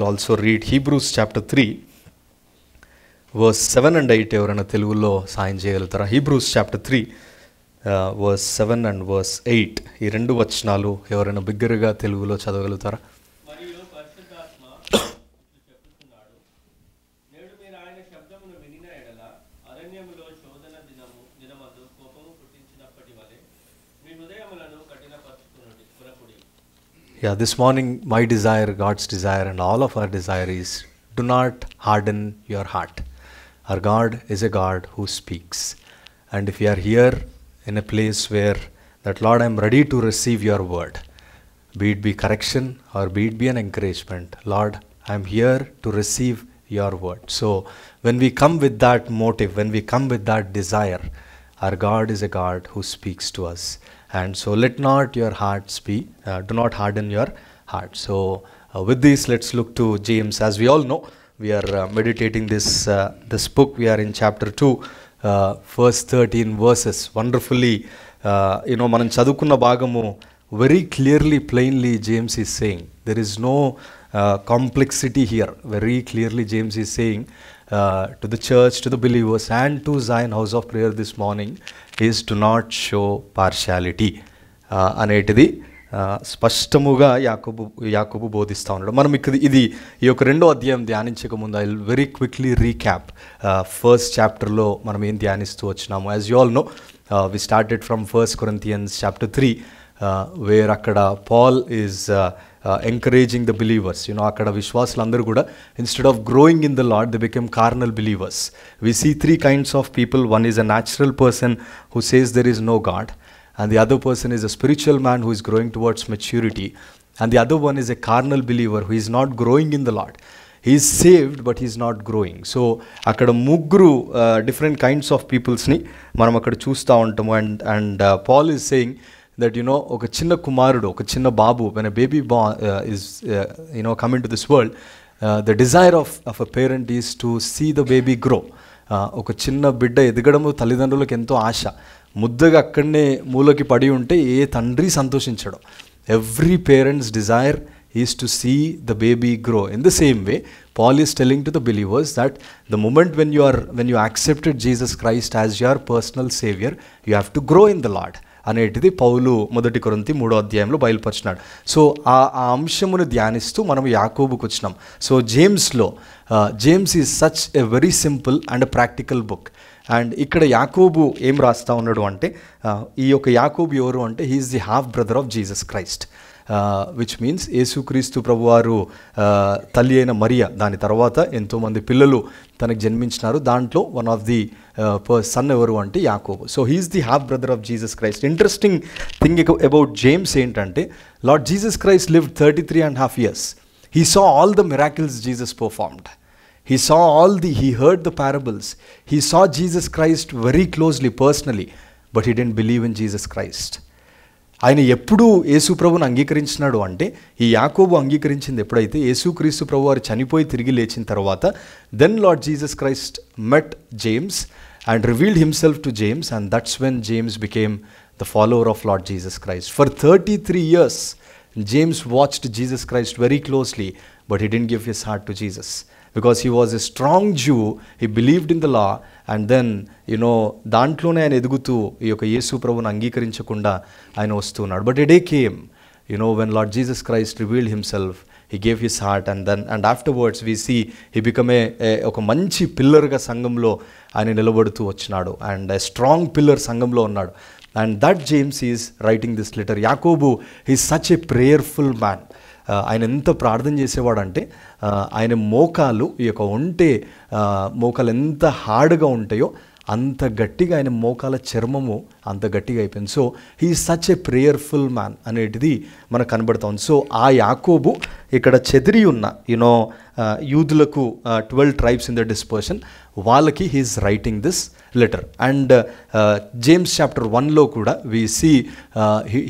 Will also read Hebrews chapter three verse seven and eight ఎవరైనా తెలుగులో సాయం చేయగలుగుతారా Hebrews chapter three verse seven and verse eight ఈ రెండు వచనాలు ఎవరైనా బిగ్గరగా తెలుగులో చదవగలుగుతారా Yeah, this morning, my desire, God's desire, and all of our desire is do not harden your heart. Our God is a God who speaks. And if you are here in a place where that, Lord, I'm ready to receive your word, be it be correction or be it be an encouragement, Lord, I'm here to receive your word. So when we come with that motive, when we come with that desire, our God is a God who speaks to us. And so let not your hearts be, uh, do not harden your heart. So uh, with this, let's look to James. As we all know, we are uh, meditating this, uh, this book. We are in chapter 2, first uh, 13 verses. Wonderfully, uh, you know, మనం చదువుకున్న భాగము very clearly, plainly, James is saying, there is no complexity here. Very clearly, James is saying, to the church to the believers and to జైన్ house of prayer this morning is to not show partiality అనేటిది uh, స్పష్టముగా యాకబు యాకబు బోధిస్తూ ఉన్నాడు మనం ఇక్కడ ఇది ఈ యొక్క రెండో అధ్యాయం ధ్యానించక ముందు I very quickly recap first చాప్టర్లో మనం ఏం ధ్యానిస్తూ వచ్చినాము as you all know we started from first Corinthians chapter three Uh, where akada Paul is uh, uh, encouraging the believers. You know, akada Vishwas Landarguda, instead of growing in the Lord, they became carnal believers. We see three kinds of people one is a natural person who says there is no God, and the other person is a spiritual man who is growing towards maturity, and the other one is a carnal believer who is not growing in the Lord. He is saved, but he is not growing. So, akada mugru different kinds of peoples ni, manam akada choose and, and Paul is saying, that you know ఒక చిన్న కుమారుడు ఒక చిన్న బాబు when a baby బా is you know coming to this world the desire of of a parent is to see the baby grow ఒక చిన్న బిడ్డ ఎదగడము తల్లిదండ్రులకు ఎంతో ఆశ ముద్దగా అక్కడనే మూలకి పడి ఉంటే ఏ తండ్రి సంతోషించడం every parents desire is to see the baby grow in the same way Paul is telling to the believers that the moment when you are when you accepted Jesus Christ as your personal saviour you have to grow in the Lord అనేటిది పౌలు మొదటి కొరంతి మూడో అధ్యాయంలో బయలుపరిచినాడు so ఆ ఆ అంశమును ధ్యానిస్తూ మనం యాకోబుకు వచ్చినాం సో జేమ్స్లో James is such a very simple and practical book and ఇక్కడ యాకోబు ఏం రాస్తా ఉన్నాడు అంటే ఈ యొక్క యాకోబు ఎవరు అంటే he is the half brother of Jesus Christ which means యేసుక్రీస్తు ప్రభువారు తల్లి అయిన మరియ దాని తర్వాత ఎంతోమంది పిల్లలు తనకు జన్మించినారు దాంట్లో వన్ ఆఫ్ ది సన్ ఎవరు అంటే యాకోబు so he is the half brother of Jesus Christ interesting thing about James ఏంటంటే Lord Jesus Christ live thirty three and half years he saw all the miracles Jesus performed he saw all the he heard the parables he saw Jesus Christ very closely personally but he didn't believe in Jesus Christ ఆయన ఎప్పుడు యేసు ప్రభుని అంగీకరించినాడు అంటే ఈ యాకోబు అంగీకరించింది ఎప్పుడైతే యేసుక్రీస్తు ప్రభు వారు చనిపోయి తిరిగి లేచిన తర్వాత then Lord Jesus Christ met James and revealed himself to James and that's when James became the follower of Lord Jesus Christ for thirty three years James watched Jesus Christ very closely but he didn't give his heart to Jesus because he was a strong Jew he believed in the law and then you know దాంట్లోనే ఆయన ఎదుగుతూ ఈ యొక్క యేసు ప్రభుని అంగీకరించకుండా ఆయన వస్తున్నాడు but a day came you know when Lord Jesus Christ revealed himself he gave his heart and then and afterwards we see he become a ఒక మంచి పిల్లర్గా సంఘంలో ఆయన నిలబడుతూ వచ్చినాడు అండ్ ఏ స్ట్రాంగ్ పిల్లర్ సంఘంలో ఉన్నాడు and that James is writing this letter యాకోబు he such a prayerful man ఆయన ఎంత ప్రార్థన చేసేవాడంటే ఆయన మోకాలు ఈ యొక్క ఒంటే మోకాలు ఎంత హార్డ్గా ఉంటాయో అంత గట్టిగా ఆయన మోకాల చర్మము అంత గట్టిగా అయిపోయింది so he such a prayerful man అనేటిది మనకు కనబడుతుంది సో ఆ యాకోబు ఇక్కడ చెదిరి ఉన్న యూనో యూదులకు twelve tribes in the dispersion వాళ్ళకి he is writing this letter and James chapter వన్లో కూడా we see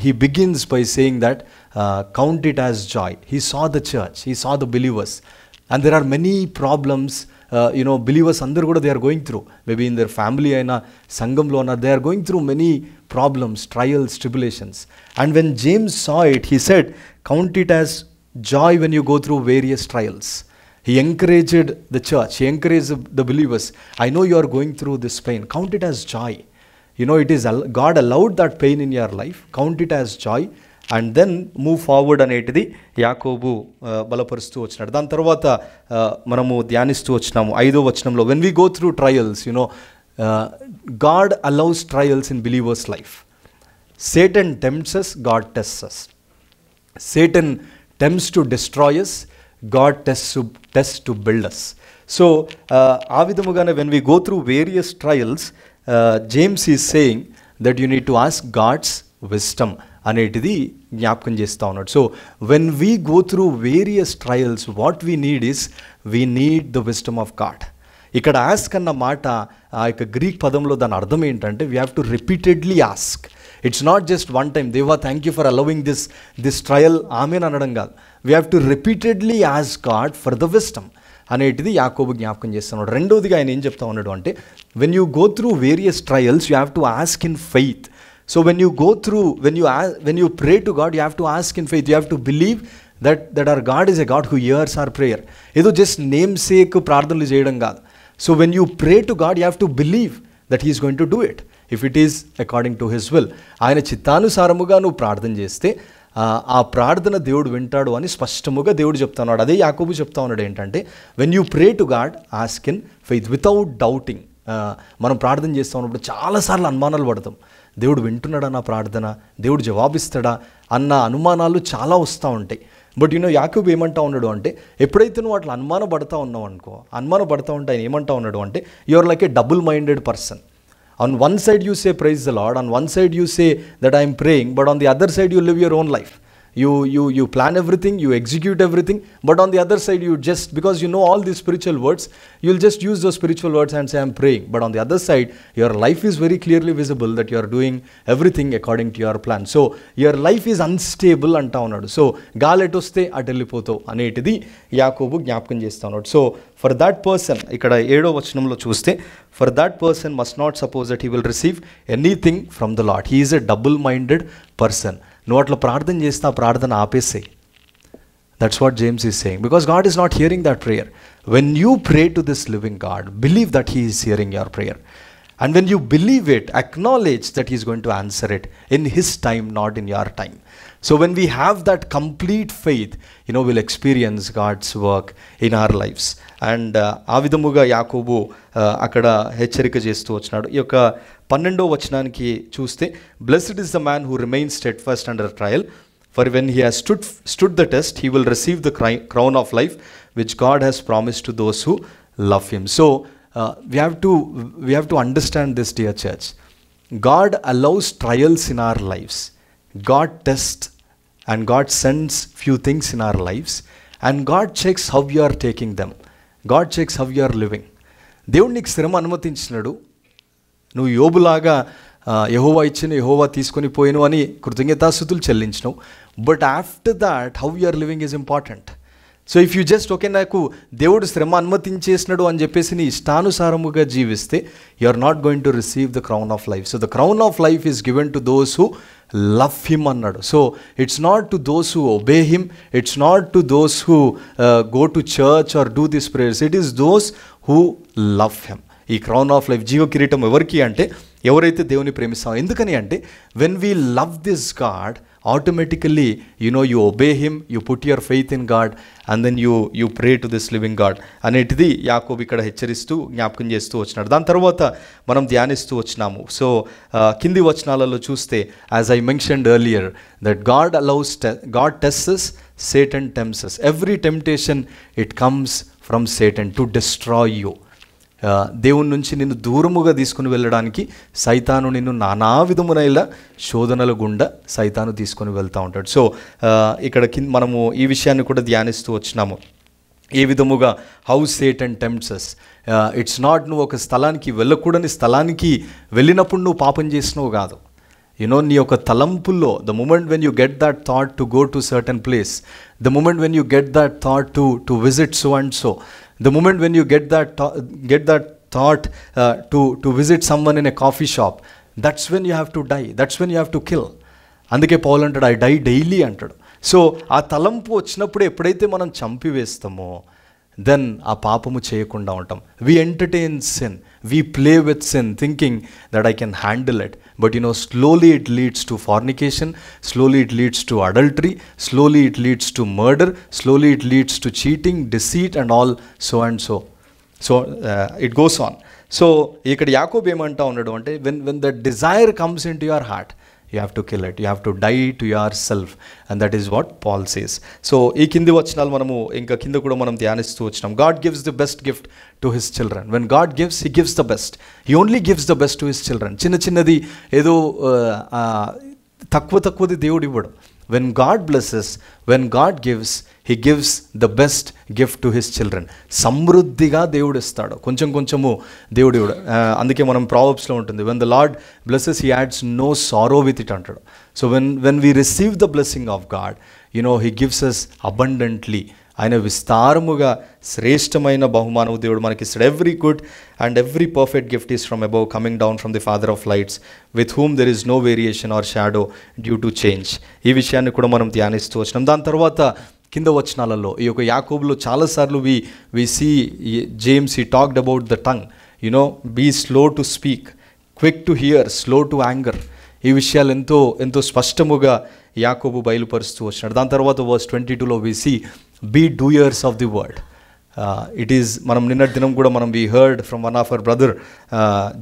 he begins by saying that uh, count it as joy. He saw the church, he saw the believers. And there are many problems, uh, you know, believers under Guru they are going through. Maybe in their family in a aina, they are going through many problems, trials, tribulations. And when James saw it, he said, count it as joy when you go through various trials. He encouraged the church, he encouraged the believers. I know you are going through this pain. Count it as joy. You know, it is God allowed that pain in your life. Count it as joy and then move forward అనేటిది యాకోబు బలపరుస్తూ వచ్చినాడు దాని తర్వాత మనము ధ్యానిస్తూ వచ్చినాము ఐదో వచనంలో when we go through trials you know God allows trials in believers life Satan and tempts us God tests us and tempts to destroy us God test test to build us so ఆ విధముగానే when we go through various trials James is saying that you need to ask God's wisdom అనేటిది జ్ఞాపకం చేస్తూ ఉన్నాడు so when we go through various trials what we need is we need the wisdom of God ఇక్కడ ask అన్న మాట ఆ యొక్క Greek పదంలో దాని అర్థం ఏంటంటే we have to repeatedly ask it's not just one time దేవా thank you for allowing this this trial ఆమెను అనడం కాదు we have to repeatedly ask God for the wisdom అనేటిది యాకోబు జ్ఞాపకం చేస్తున్నాడు రెండోదిగా ఆయన ఏం చెప్తా ఉన్నాడు అంటే when you go through various trials you have to ask in faith So when you go through, when you when you pray to God, you have to ask in faith. You have to believe that that our God is a God who hears our prayer. It is just namesake prarthanalu cheyadangaadu. So when you pray to God, you have to believe that He is going to do it. If it is according to His will, ayna chittanu saramuga nu prarthan jeste. ఆ ప్రార్థన దేవుడు వింటాడు అని స్పష్టముగా దేవుడు చెప్తా ఉన్నాడు అదే యాకోబు చెప్తా ఉన్నాడు ఏంటంటే when you pray to God ask in faith without doubting మనం ప్రార్థన చేస్తూ ఉన్నప్పుడు చాలాసార్లు అనుమానాలు పడతాం దేవుడు వింటున్నాడా నా ప్రార్థన దేవుడు జవాబిస్తాడా అన్న అనుమానాలు చాలా వస్తూ ఉంటాయి బట్ యూనో యాకూబ్ ఏమంటా ఉన్నాడు అంటే ఎప్పుడైతే నువ్వు అట్లా అనుమాన పడతా ఉన్నావు అనుకో అనుమాన పడతా ఉంటే ఆయన ఏమంటా ఉన్నాడు అంటే your like a double minded person on one side you say praise the Lord on one side you say that I'm praying but on the other side you live your own life you you you plan everything you execute everything but on the other side you just because you know all the spiritual words you will just use the spiritual words and say I'm praying but on the other side your life is very clearly visible that your doing everything according to your plan so your life is unstable అంటా ఉన్నాడు so గాలెటు వస్తే అటు వెళ్ళిపోతావు అనేటిది యాకోబు జ్ఞాపకం చేస్తా ఉన్నాడు సో ఫర్ దాట్ పర్సన్ ఇక్కడ ఏడో వచనంలో చూస్తే for that person must not suppose that he will receive anything from the Lord he is a double minded person నువ్వు అట్లా ప్రార్థన చేస్తే ఆ ప్రార్థన ఆపేసేయి that's what James is saying because God is not hearing that prayer when you pray to this living God believe that he is hearing your prayer and when you believe it acknowledge that is going to answer it in his time not in your time so when we have that complete faith you know will experience God's work in our lives and ఆ విధముగా యాకోబు uh, అక్కడ హెచ్చరిక చేస్తూ వచ్చినాడు ఈ యొక్క పన్నెండో వచనానికి చూస్తే blessed is the man who remains steadfast under trial for when he has stood stood the test he will receive the cry crown of life which God has promise to those who love him so we have to we have to understand this dear church God allows trials in our lives God test and God sends few things in our lives and God checks how you are taking them God checks how you are living దేవుడు నీకు శ్రమ అనుమతించినాడు నువ్వు యోబులాగా యహోవా ఇచ్చిన యహోవా తీసుకొని పోయాను అని కృతజ్ఞతాస్థుతులు చెల్లించినావు but after that how you are living is important so if you just okay నాకు దేవుడు శ్రమ అనుమతించేసినాడు అని చెప్పేసి నీ ఇష్టానుసారముగా జీవిస్తే you are not going to receive the crown of life so the crown of life is given to those who love him అన్నాడు so it's not to those who obey him it's not to those who go to church or do this prayers it is those who love him ఈ crown of life జీవ కిరీటం ఎవరికి అంటే ఎవరైతే దేవుని ప్రేమిస్తామో ఎందుకని అంటే when we love this God automatically you know you obey him you put your faith in God and then you you pray to this living God అనేటిది యాకోబ్ ఇక్కడ హెచ్చరిస్తూ జ్ఞాపకం చేస్తూ వచ్చినాడు దాని తర్వాత మనం ధ్యానిస్తూ వచ్చినాము సో కింది వచనాలలో చూస్తే as I mentioned earlier that God allows God tests Satan tempts every temptation it comes from Satan to destroy you దేవుని నుంచి నిన్ను దూరముగా తీసుకుని వెళ్ళడానికి సైతాను నిన్ను నానా విధమునైల శోధనల గుండా సైతాను తీసుకొని వెళ్తూ ఉంటాడు సో ఇక్కడ కింద మనము ఈ విషయాన్ని కూడా ధ్యానిస్తూ వచ్చినాము ఏ విధముగా how's state and tempts it's not నువ్వు ఒక స్థలానికి వెళ్ళకూడని స్థలానికి వెళ్ళినప్పుడు నువ్వు పాపం చేసినవు కాదు యునో నీ యొక్క తలంపుల్లో the moment when you get that thought to go to certain place the moment when you get that thought to to visit so and so the moment when you get that get that thought to to visit someone in a coffee shop that's when you have to die that's when you have to kill అందుకే Paul I die daily అంటాడు so ఆ తలంపు వచ్చినప్పుడు ఎప్పుడైతే మనం చంపివేస్తామో then ఆ పాపము చేయకుండా ఉంటాం we entertain sin we play with sin thinking that I can handle it but you know slowly it leads to fornication slowly it leads to adultery slowly it leads to murder slowly it leads to cheating deceit and all so and so so it goes on so ఇక్కడ యాకోబ్ ఏమంటా ఉన్నాడు అంటే when when the desire comes in to your heart you have to kill it you have to die to yourself and that is what paul says so ఈ కింది వచనాలు మనము ఇంకా కింద కూడా మనం ధ్యానిస్తూ వచ్చినాం God gives the best gift to his children when God gives he gives the best he only gives the best to his children చిన్న చిన్నది ఏదో తక్కువ తక్కువది దేవుడు ఇవ్వడు when God blesses when God gives he gives the best gift to his children సమృద్ధిగా దేవుడు ఇస్తాడు కొంచెం కొంచెము దేవుడు ఇవ్వడు అందుకే మనం ప్రావబ్స్లో ఉంటుంది when the Lord blesses he adds no sorrow with it అంటాడు so when when we receive the blessing of God you know he gives us abundantly ఆయన విస్తారముగా శ్రేష్టమైన బహుమానము దేవుడు మనకి ఇస్తాడు every good and every perfect gift is from above coming down from the Father of lights with whom there is no variation or shadow due to change ఈ విషయాన్ని కూడా మనం ధ్యానిస్తూ వచ్చినాం దాని తర్వాత కింద వచనాలలో ఈ యొక్క యాకోబులో చాలాసార్లు వి వి సీ జేమ్స్ ఈ talked about the tongue you know be slow to speak quick to hear slow to anger ఈ విషయాలు ఎంతో ఎంతో స్పష్టముగా యాకోబు బయలుపరుస్తూ వచ్చినాడు దాని తర్వాత వర్స్ ట్వంటీ టూలో వేసి be doers of the word it is మనం నిన్నటి దినం కూడా మనం we heard from one of our brother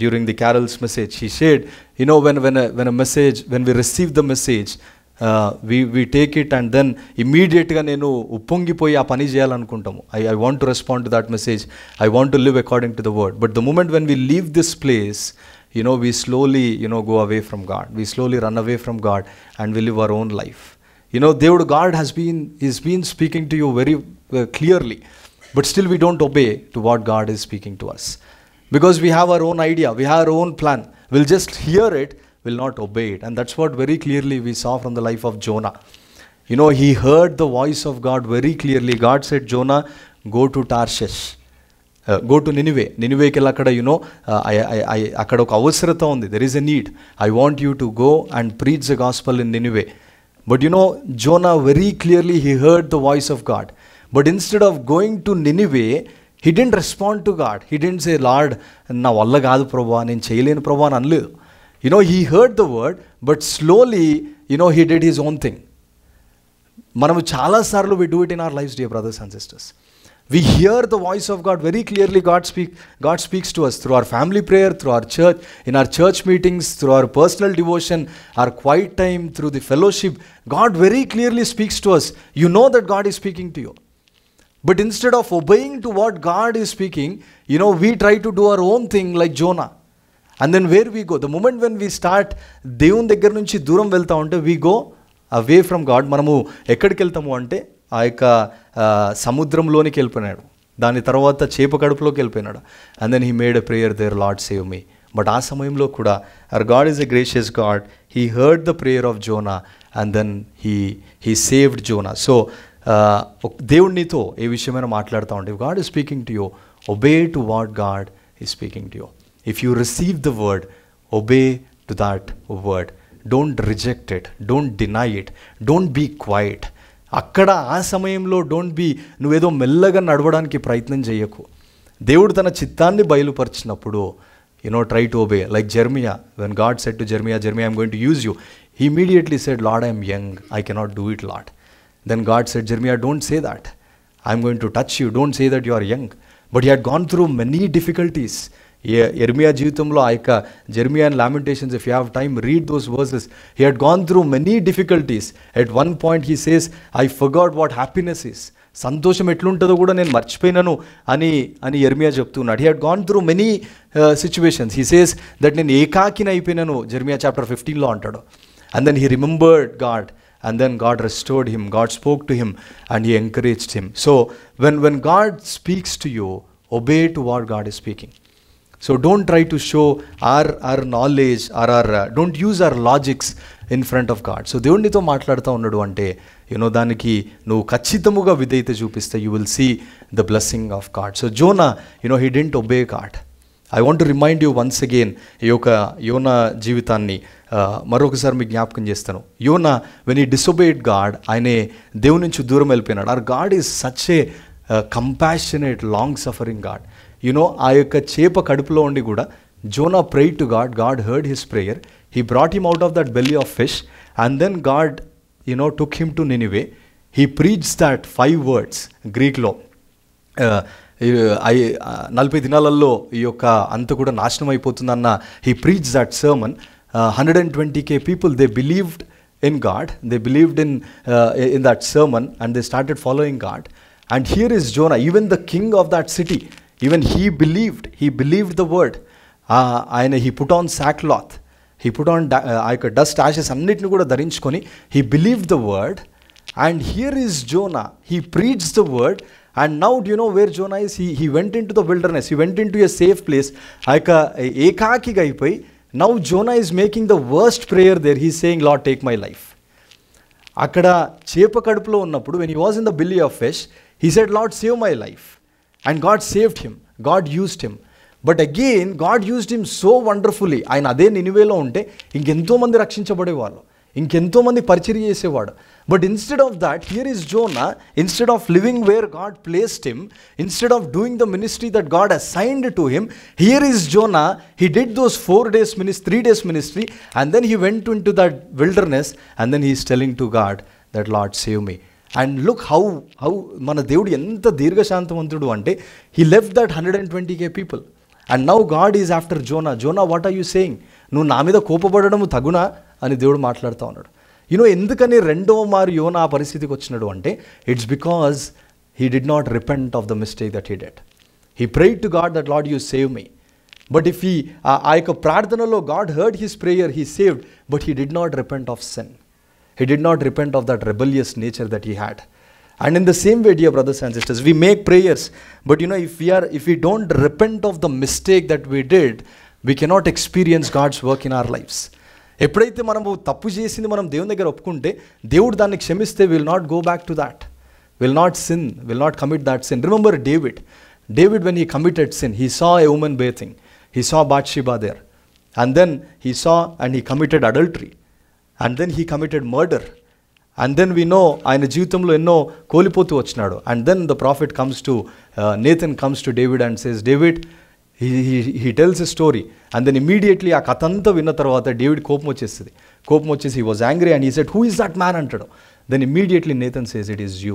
during the carols message he shared you know when when when a message when we receive the message we we take it and then ఇమీడియట్గా నేను ఉప్పొంగిపోయి ఆ పని చేయాలనుకుంటాము I I want to respond to that message I want to live according to the word but the moment when we leave this place you know we slowly you know go away from God we slowly run away from God and we live our own life you know they would god has been is been speaking to you very uh, clearly but still we don't obey to what god is speaking to us because we have our own idea we have our own plan we'll just hear it will not obey it and that's what very clearly we saw from the life of jonah you know he heard the voice of god very clearly god said jonah go to tarshish go to Nineveh Nineveh. వెళ్ళి you know, uh, I ఒక అవసరత ఉంది there is a need. I want you to go and preach the gospel in Nineveh. But you know Jonah very clearly he heard the voice of God but instead of going to Nineveh he didn't respond to God he didn't say Lord నా వల్ల కాదు ప్రభా నేను చేయలేను ప్రభా అని అనలేదు you know he heard the word but slowly you know he did his own thing మనము చాలాసార్లు we do it in our life dear brothers and sisters we hear the voice of God very clearly God speak God speaks to us through our family prayer through our church in our church meetings through our personal devotion or quiet time through the fellowship God very clearly speaks to us you know that God is speaking to you but instead of obeying to what God is speaking you know we try to do our own thing like Jonah and then where we go the moment when we start దేవుని దగ్గర నుంచి దూరం వెళ్తా ఉంటే we go away from God మనము ఎక్కడికి వెళ్తాము అంటే ఆ యొక్క సముద్రంలోనికి వెళ్ళిపోయినాడు దాని తర్వాత చేప కడుపులోకి వెళ్ళిపోయినాడు and then he made a prayer there Lord save me but ఆ సమయంలో కూడా our God is a gracious God he heard the prayer of Jonah and then he he saved Jonah so దేవుణ్ణితో ఏ విషయమైనా మాట్లాడుతూ ఉంటే God is speaking to you obey to what God is speaking to you if you receive the word obey to that word don't reject it don't deny it don't be quiet అక్కడ ఆ సమయంలో don't be నువ్వేదో మెల్లగా నడవడానికి ప్రయత్నం చేయకు దేవుడు తన చిత్తాన్ని బయలుపరిచినప్పుడు you know try to obey like Jeremiah when God said to Jeremiah Jeremiah I'm going to use you he immediately said Lord I'm young I cannot do it Lord then God said Jeremiah don't say that I'm going to touch you don't say that you are young but you had gone through many difficulties Jeremiah జీవితంలో ఆ యొక్క Jeremiah and Lamentations if you have time read those verses he had gone through many difficulties at one point he says I forgot what happiness is సంతోషం ఎట్లుంటుందో కూడా నేను మర్చిపోయినాను అని అని ఎర్మియా చెప్తున్నాడు he had gone through many situations he says that నేను ఏకాకిన అయిపోయినాను జెర్మియా చాప్టర్ ఫిఫ్టీన్లో అంటాడు and then he remembered God and then god restored him god spoke to him and he encouraged him so when when god speaks to you obey to what god is speaking so don't try to show our, our knowledge or our, uh, don't use our logics in front of God so దేవుడు నీతో మాట్లాడుతూ ఉన్నాడు అంటే you know దానికి నువ్వు ఖచ్చితముగా విధేయత చూపిస్తే you will see the blessing of God so Jonah you know he didn't obey God I want remind you once again ఈ యొక్క యోనా జీవితాన్ని మరొకసారి మీకు జ్ఞాపకం చేస్తాను యోనా వెన్ ఈ డిసొబేట్ గాడ్ ఆయనే దేవుని నుంచి దూరం వెళ్ళిపోయినాడు our God is such a compassionate long suffering God you know ఆ యొక్క చేప కడుపులో ఉండి కూడా Jonah pray to God God heard his prayer he brought him out of that belly of fish and then God you know took him to Nineveh he preach that five words గ్రీక్లో నలభై దినాలలో ఈ యొక్క అంత కూడా నాశనం అయిపోతుందన్న he preach that sermon hundred and twenty K people they believed in God they believed in in that sermon and they started following God and here is Jonah, even the king of that city even he believed he believed the word ఆయన he put on sackcloth he put on ఆ యొక్క dust ashes అన్నిటిని కూడా ధరించుకొని he believe the word and here is Jonah he preached the word and now do you know where Jonah is he he went in to the wilderness he went into a safe place ఆ యొక్క ఏకాకిగా అయిపోయి now Jonah is making the worst prayer there he saying Lord take my life అక్కడ చేప కడుపులో ఉన్నప్పుడు when he was in the belly of fish He said, Lord, save my life. And God saved him. God used him. But again God used him so wonderfully ఆయన అదే నినివేలో ఉంటే ఇంకెంతోమంది రక్షించబడేవాళ్ళు ఇంకెంతోమంది పరిచయం చేసేవాడు but instead of that here is Jonah instead of living where God placed him instead of doing the ministry that God assigned to him here is Jonah he did those four days minis three days ministry and then he went in to that wilderness and then he is telling to God that Lord save me and look how how మన దేవుడు ఎంత దీర్ఘశాంతవంతుడు అంటే he left that hundred and twenty K people and now God is after Jonah Jonah what are you saying నువ్వు నా మీద కోపపడడం తగునా అని దేవుడు మాట్లాడుతూ ఉన్నాడు యూనో ఎందుకని రెండో మారు యోన ఆ పరిస్థితికి వచ్చినాడు అంటే it's because he did not repent of the mistake that he did he pray to God that Lord you save me but if he ఆ యొక్క ప్రార్థనలో God heard his prayer he saved but he did not repent of sin He did not repent of that rebellious nature that he had. And in the same way, dear brothers and sisters, we make prayers, but you know, if we are if we don't repent of the mistake that we did, we cannot experience God's work in our lives. ఎప్పుడైతే మనము తప్పు చేసింది మనం దేవుని దగ్గర ఒప్పుకుంటే దేవుడు దాన్ని క్షమిస్తే will not go back to that will not sin will not commit that sin remember David David when he committed sin he saw a woman bathing he saw Bathsheba there and then he saw and he committed adultery and then he committed murder and then we know ఆయన జీవితంలో ఎన్నో కోల్పోతూ వచ్చినాడు and then the prophet comes to Nathan comes to David and says David he tells a story and then immediately ఆ కథ అంతా విన్న తర్వాత డేవిడ్ కోపం వచ్చేస్తుంది కోపం వచ్చేసి he was angry and he said who is that man అంటాడు then immediately Nathan says it is you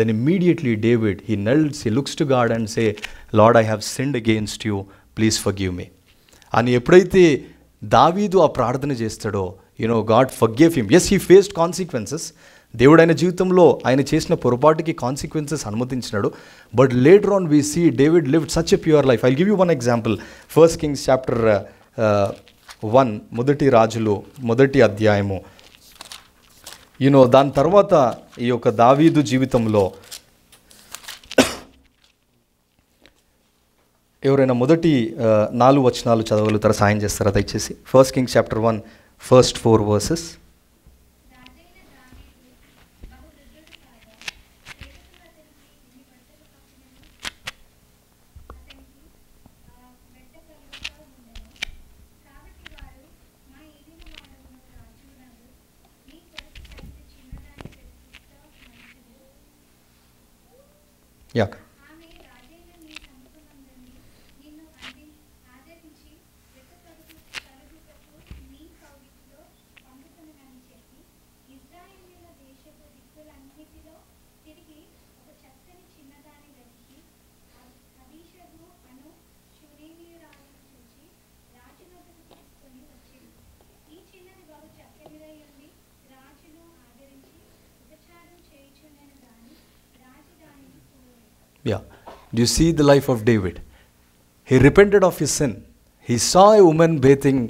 then immediately David he kneels he looks to God and say Lord I have sinned against you please forgive me అని ఎప్పుడైతే దావీదు ఆ ప్రార్థన చేస్తాడో you know God forgave him as he faced consequences దేవుడు ఆయన జీవితంలో ఆయన చేసిన పొరపాటుకి కాన్సిక్వెన్సెస్ అనుమతించినాడు but later on we see David lived such a pure life I give you one example first Kings chapter one మొదటి రాజులు మొదటి అధ్యాయము యూనో దాని తర్వాత ఈ యొక్క దావీదు జీవితంలో ఎవరైనా మొదటి uh, నాలుగు వచనాలు చదవగలుగుతారా సాయం చేస్తారా దయచేసి first king chapter one first four verses. Yeah. you see the life of David. He repented of his sin. He saw a woman bathing.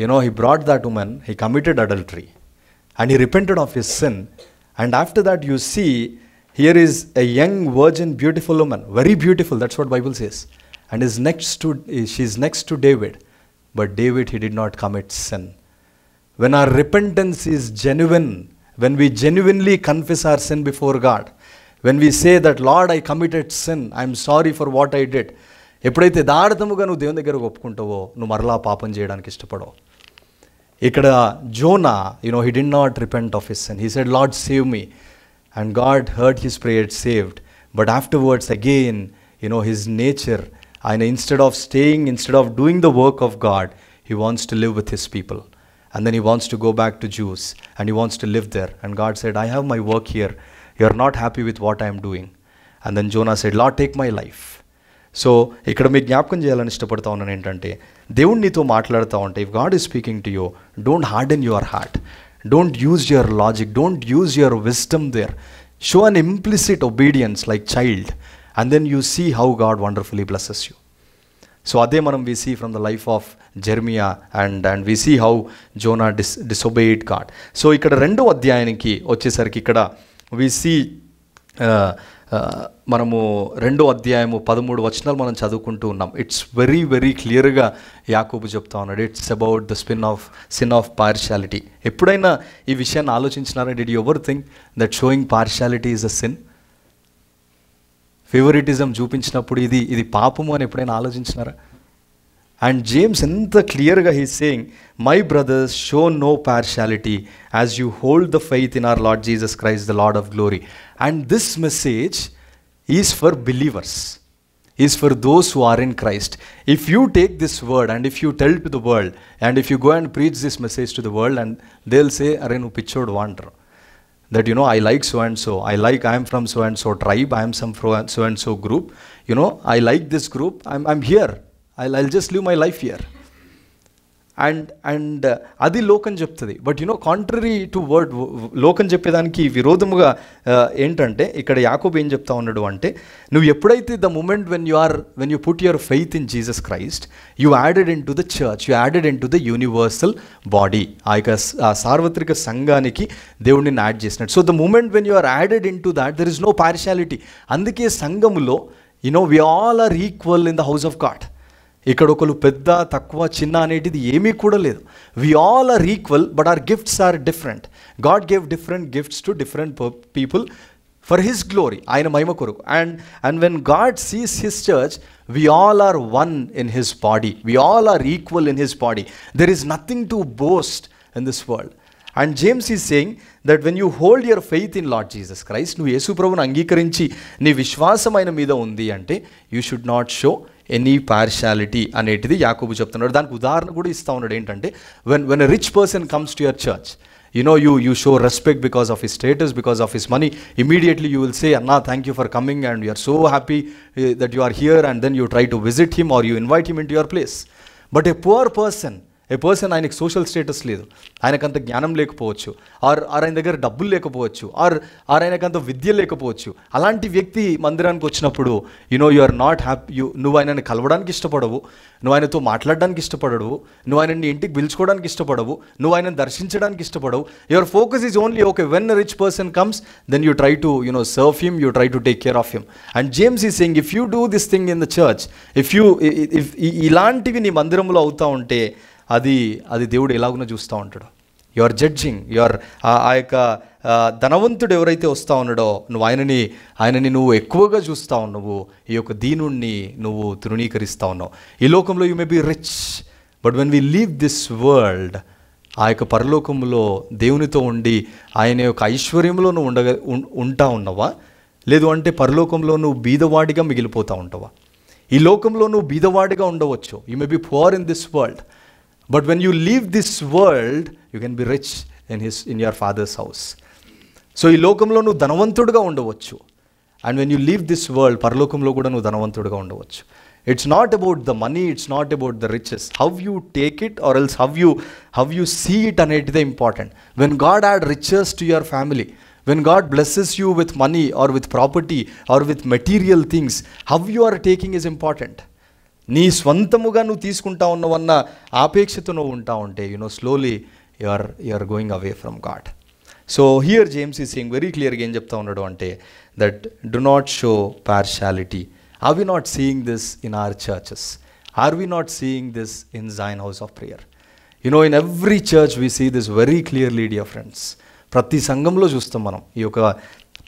You know, he brought that woman. He committed adultery. And he repented of his sin. And after that, you see, here is a young virgin, beautiful woman. Very beautiful. That's what the Bible says. And is next to, she's next to David. But David, he did not commit sin. When our repentance is genuine, when we genuinely confess our sin before God, when we say that Lord I committed sin I'm sorry for what I did ఎప్పుడైతే దాడతముగా నువ్వు దేవుని దగ్గర ఒప్పుకుంటావో నువ్వు మరలా పాపం చేయడానికి ఇష్టపడవు ఇక్కడ Jonah you know he did not repent of his sin he said Lord save me and God heard his prayer saved but afterwards again you know his nature ఆయన instead of staying instead of doing the work of God he wants to live with his people and then he wants to go back to Jews and he wants to live there. And God said, I have my work here are not happy with what I'm doing and then Jonah said Lord take my life so ఇక్కడ మీకు జ్ఞాపకం చేయాలని ఇష్టపడతా ఉన్నాను ఏంటంటే దేవుడు నీతో మాట్లాడుతూ ఉంటే if God is speaking to you don't harden your heart don't use your logic don't use your wisdom there show an implicit obedience like child and then you see how God wonderfully blesses you so అదే మనం we see from the life of Jeremiah and and we see how Jonah dis disobeyed God so ఇక్కడ రెండో అధ్యాయానికి వచ్చేసరికి ఇక్కడ we see uh, uh, మనము రెండో అధ్యాయము పదమూడు వచనాలు మనం చదువుకుంటూ ఉన్నాం ఇట్స్ వెరీ వెరీ క్లియర్గా యాకోబు చెప్తా ఉన్నాడు it's about the sin of sin of partiality ఎప్పుడైనా ఈ విషయాన్ని ఆలోచించినారా did ever think that showing partiality is a sin favouritism చూపించినప్పుడు ఇది ఇది పాపము అని ఎప్పుడైనా ఆలోచించినారా And James, in the clear he's saying, My brothers, show no partiality as you hold the faith in our Lord Jesus Christ, the Lord of glory. And this message is for believers, is for those who are in Christ. If you take this word and if you tell to the world, and if you go and preach this message to the world, and they'll say, Arenu pichod wander. That you know, I like so and so. I like, I am from so and so tribe. I am some so and so group. You know, I like this group. I'm, I'm here. I I just live my life here and and అది లోకం చెప్తుంది but you know contrary to word లోకం చెప్పేదానికి విరోధముగా uh, ఏంటంటే ఇక్కడ యాకోబు ఏం చెప్తా ఉన్నాడు అంటే నువ్వు ఎప్పుడైతే the moment when you are when you put your faith in Jesus Christ you added in to the church you added in to the universal body ఆ యొక్క సార్వత్రిక సంఘానికి దేవుడిని యాడ్ చేసినట్టు so the moment when you are added in to that there is no partiality అందుకే సంఘములో no we all are equal in the house of God ఇక్కడ ఒకరు పెద్ద తక్కువ చిన్న అనేటిది ఏమీ కూడా లేదు we all are equal but our gifts are different God gave different gifts to different people for his glory ఆయన మహిమ కొరకు and and when God sees his church we all are one in his body we all are equal in his body there is nothing to boast in this world and James is saying that when you hold your faith in Lord Jesus Christ నువ్వు ప్రభుని అంగీకరించి నీ విశ్వాసమైన మీద ఉంది అంటే you should not show any partiality అనేటిది యాకోబు చెప్తున్నాడు దానికి ఉదాహరణ కూడా ఇస్తా ఉన్నాడు ఏంటంటే when when a rich person comes to your church you know you you show respect because of his status because of his money immediately you will say అన్నా thank you for coming and you are so happy that you are here and then you try to visit him or you invite him in to your place but a poor person a person ఆయనకు social status లేదు ఆయనకంత జ్ఞానం లేకపోవచ్చు are are ఆయన దగ్గర డబ్బులు లేకపోవచ్చు are are ఆయనకంత విద్య లేకపోవచ్చు అలాంటి వ్యక్తి మందిరానికి వచ్చినప్పుడు you know you are not happy you నువ్వు ఆయనని కలవడానికి ఇష్టపడవు నువ్వు ఆయనతో మాట్లాడడానికి ఇష్టపడవు నువ్వు ఆయనని ఇంటికి పిలుచుకోవడానికి ఇష్టపడవు నువ్వు ఆయనను దర్శించడానికి ఇష్టపడవు your focus is only okay when rich person comes then you try to you know serve him you try to take care of him and James is saying if you do this thing in the church if you if ఇలాంటివి నీ మందిరంలో అవుతా ఉంటే అది అది దేవుడు ఎలాగునో చూస్తూ ఉంటాడు you are judging you are ఆ యొక్క ధనవంతుడు ఎవరైతే వస్తూ ఉన్నాడో నువ్వు ఆయనని ఆయనని నువ్వు ఎక్కువగా చూస్తూ ఉన్నావు ఈ యొక్క దీనుణ్ణి నువ్వు తృణీకరిస్తూ ఉన్నావు ఈ లోకంలో you may be rich but when we leave this world ఆ యొక్క పరలోకంలో దేవునితో ఉండి ఆయన యొక్క ఐశ్వర్యంలో నువ్వు ఉండగ ఉంటా ఉన్నావా లేదు అంటే పరలోకంలో నువ్వు బీదవాడిగా మిగిలిపోతూ ఉంటావా ఈ లోకంలో నువ్వు బీదవాడిగా ఉండవచ్చు you may be poor in this world But when you leave this world, you can be rich in, his, in your father's house. సో ఈ లోకంలో నువ్వు ధనవంతుడుగా ఉండవచ్చు and when you leave this world పరలోకంలో కూడా నువ్వు ధనవంతుడుగా ఉండవచ్చు it's not about the money it's not about the riches how you take it or else how you how you see it అనేటిదే important when God add riches to your family when God blesses you with money or with property or with material things how you are taking is important నీ స్వంతముగా నువ్వు తీసుకుంటా ఉన్నవన్న ఆపేక్షతో నువ్వు ఉంటా ఉంటే you know slowly you are you are going away from God so here James is saying very క్లియర్గా ఏం చెప్తా ఉన్నాడు అంటే that do not show partiality are we not seeing this in our churches are we not seeing this in జైన్ house of prayer you know in every church we see this very clearly dear friends ప్రతి సంఘంలో చూస్తాం మనం ఈ యొక్క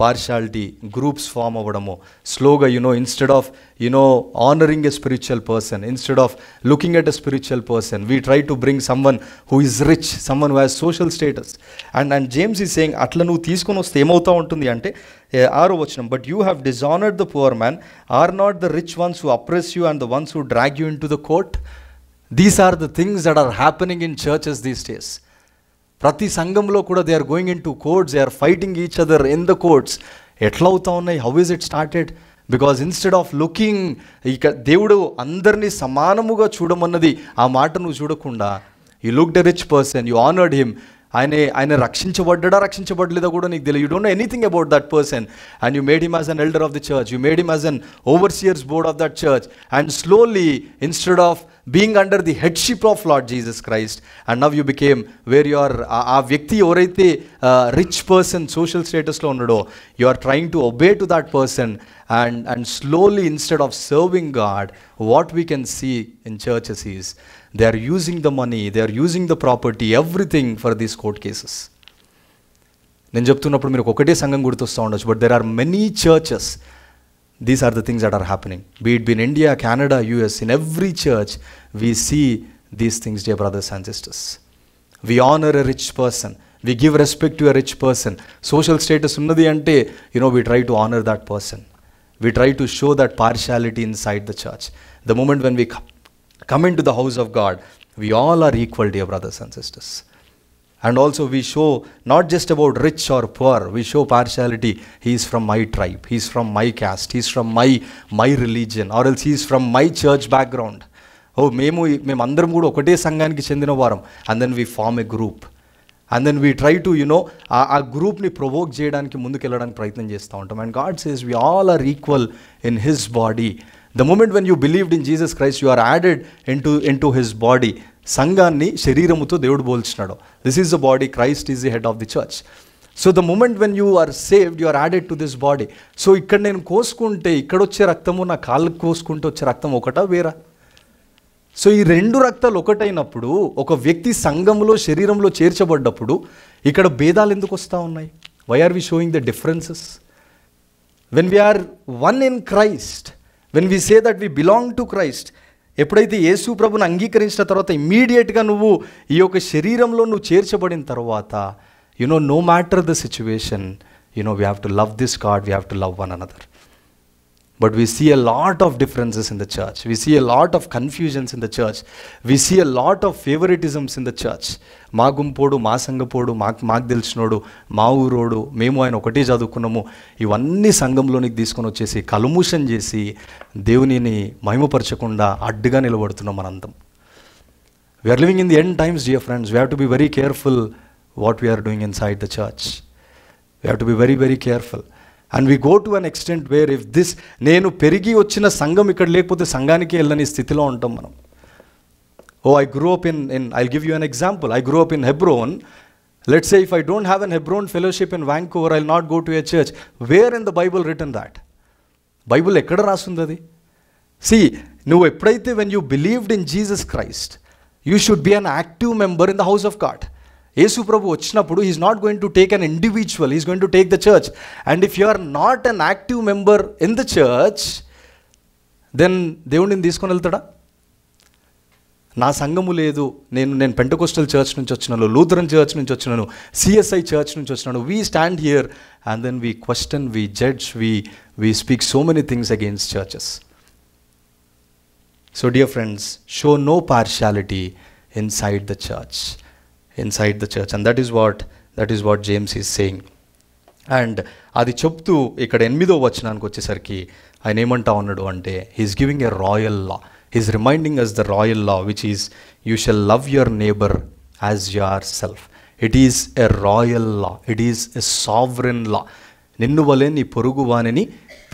partiality groups form అవ్వడము స్లోగా you know instead of you know honouring a spiritual person instead of looking at a spiritual person we try to bring someone who is rich someone who has social status and and James is saying అట్లా నువ్వు తీసుకొని వస్తే ఏమవుతూ ఉంటుంది అంటే ఆరో వచనం but you have dishonoured the poor man are not the rich ones who oppress you and the ones who drag you in to the court these are the things that are happening in churches these days ప్రతి సంఘంలో కూడా they are going in to courts they are fighting each other in the courts ఎట్లా అవుతా ఉన్నాయి how is it started because instead of looking ఇక దేవుడు అందరినీ సమానముగా చూడమన్నది ఆ మాట నువ్వు చూడకుండా you look the rich person you honoured him ఆయన ఆయన రక్షించబడ్డా రక్షించబడలేదా కూడా నీకు తెలియదు you don't know anything about that person and you made him as an elder of the church you made him as an overseers board of that church and slowly instead of being under the headship of Lord Jesus Christ, and now you became where you are a or a rich person, social status, you are trying to obey to that person, and, and slowly, instead of serving God, what we can see in churches is they are using the money, they are using the property, everything for these court cases. నేను చెప్తున్నప్పుడు మీరు ఒకటే సంఘం గుర్తొస్తూ ఉండొచ్చు but there are many these are the things that are happening. Be it be in India, Canada, US, in every church, we see these things, dear brothers and sisters. We honor a rich person. We give respect to a rich person. Social status unnadi ante, you know, we try to honor that person. We try to show that partiality inside the church. The moment when we come into the house of God, we all are equal, dear brothers and sisters. And also we show not just about rich or poor, we show partiality. He is from my tribe, he is from my caste, he is from my, my religion, or else he is from my church background. Oh oh, మేము మేమందరం కూడా ఒకటే సంఘానికి చెందిన వారం and then we form a group and then we try to you know ఆ గ్రూప్ని provoke చేయడానికి ముందుకెళ్ళడానికి ప్రయత్నం చేస్తూ ఉంటాం and God says we all are equal in his body the moment when you believed in Jesus Christ you are added in into into his body సంఘాన్ని శరీరముతో దేవుడు పోల్చినాడు this is the body Christ is the head of the church so the moment when you are saved you are added to this body so ఇక్కడ నేను కోసుకుంటే ఇక్కడ వచ్చే రక్తము నా కాళ్ళకు కోసుకుంటే వచ్చే రక్తం ఒకటా వేరా సో ఈ రెండు రక్తాలు ఒకటైనప్పుడు ఒక వ్యక్తి సంఘంలో శరీరంలో చేర్చబడ్డప్పుడు ఇక్కడ భేదాలు ఎందుకు వస్తూ ఉన్నాయి why are we showing the differences when we are one in Christ when we say that we belong to Christ ఎప్పుడైతే యేసు ప్రభుని అంగీకరించిన తర్వాత ఇమ్మీడియట్గా నువ్వు ఈ యొక్క శరీరంలో నువ్వు చేర్చబడిన తర్వాత you know no matter the situation you know we have to love this God we have to love one another but we see a lot of differences in the church we see a lot of confusions in the church we see a lot of favouritisms in the church మా గుంపోడు మా సంగపోడు మాకు మాకు తెలిసినోడు మా ఊరోడు మేము ఆయన ఒకటే చదువుకున్నాము ఇవన్నీ సంఘంలోనికి తీసుకొని వచ్చేసి కలుమూషన్ చేసి దేవునిని మహిమపరచకుండా అడ్డుగా నిలబడుతున్నాం మనంతం we are living in the end times dear friends we have to be very careful what we are doing inside the church we have to be very very careful and we go to an extent where if this నేను పెరిగి వచ్చిన సంఘం ఇక్కడ లేకపోతే సంఘానికి వెళ్ళని స్థితిలో ఉంటాం మనం oh I grow up in in I give you an example I grow up in Hebron let's say if I don't have an Hebron fellowship in Vancouver I not go to a church where in the Bible return that Bible ఎక్కడ రాస్తుంది అది సి నువ్వు ఎప్పుడైతే when you believed in Jesus Christ you should be an active member in the house of God యేసు ప్రభు వచ్చినప్పుడు is not going to take an individual is going to take the church and if you are not an active member in the church then దేవుడిని తీసుకొని వెళ్తాడా నా సంఘము లేదు నేను నేను పెంటకోస్టల్ చర్చ్ నుంచి వచ్చినాను లూథరన్ చర్చ్ నుంచి వచ్చినాను సిఎస్ఐ చర్చ్ నుంచి వచ్చినాను we stand here and then we question we judge we we speak so many things against churches so dear friends show no partiality inside the church inside the church and that is what that is what James is saying and అది చెప్తూ ఇక్కడ ఎనిమిదో వచనానికి వచ్చేసరికి ఆయన ఏమంటా ఉన్నాడు అంటే he's giving a royal law he's reminding us the royal law which is you shall love your neighbour as yourself it is a royal law it is a sovereign law నిన్ను వలె నీ పొరుగు వాణిని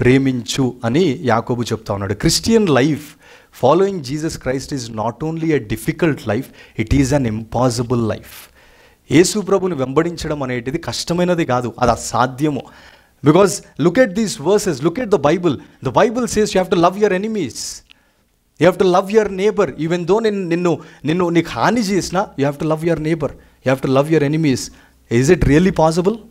ప్రేమించు అని యాకోబు చెప్తా ఉన్నాడు Christian life Following Jesus Christ is not only a difficult life, it is an impossible life. Yesu Prabhu vembadinchadam anedi kashtamainadi kaadu, adu asadhyamo. Because look at these verses, look at the Bible. The Bible says you have to love your enemies. You have to love your neighbor. Even though ninno ninno nikhani chesna, you have to love your neighbor. You have to love your enemies. Is it really possible?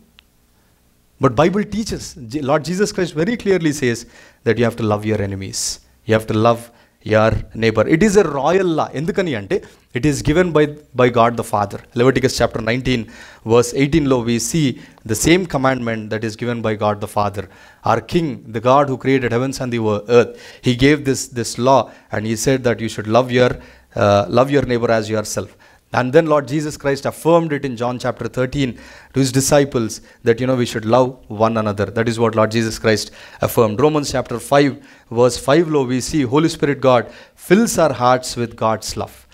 But Bible teaches, Lord Jesus Christ very clearly says that you have to love your enemies. You have to love your neighbor. It is a royal law. ఎందుకని అంటే it is given by by God the father Leviticus chapter nineteen verse ఎయిటీన్లో we see the same commandment that is given by God the father or king the God who created heavens and the earth he gave this this law and he said that you should love your love your neighbour as yourself and then Lord Jesus Christ affirmed it in John chapter 13 to his disciples that, you know, we should love one another. That is what Lord Jesus Christ affirmed. Romans chapter 5, verse 5, low, we see Holy Spirit God fills our hearts with God's love.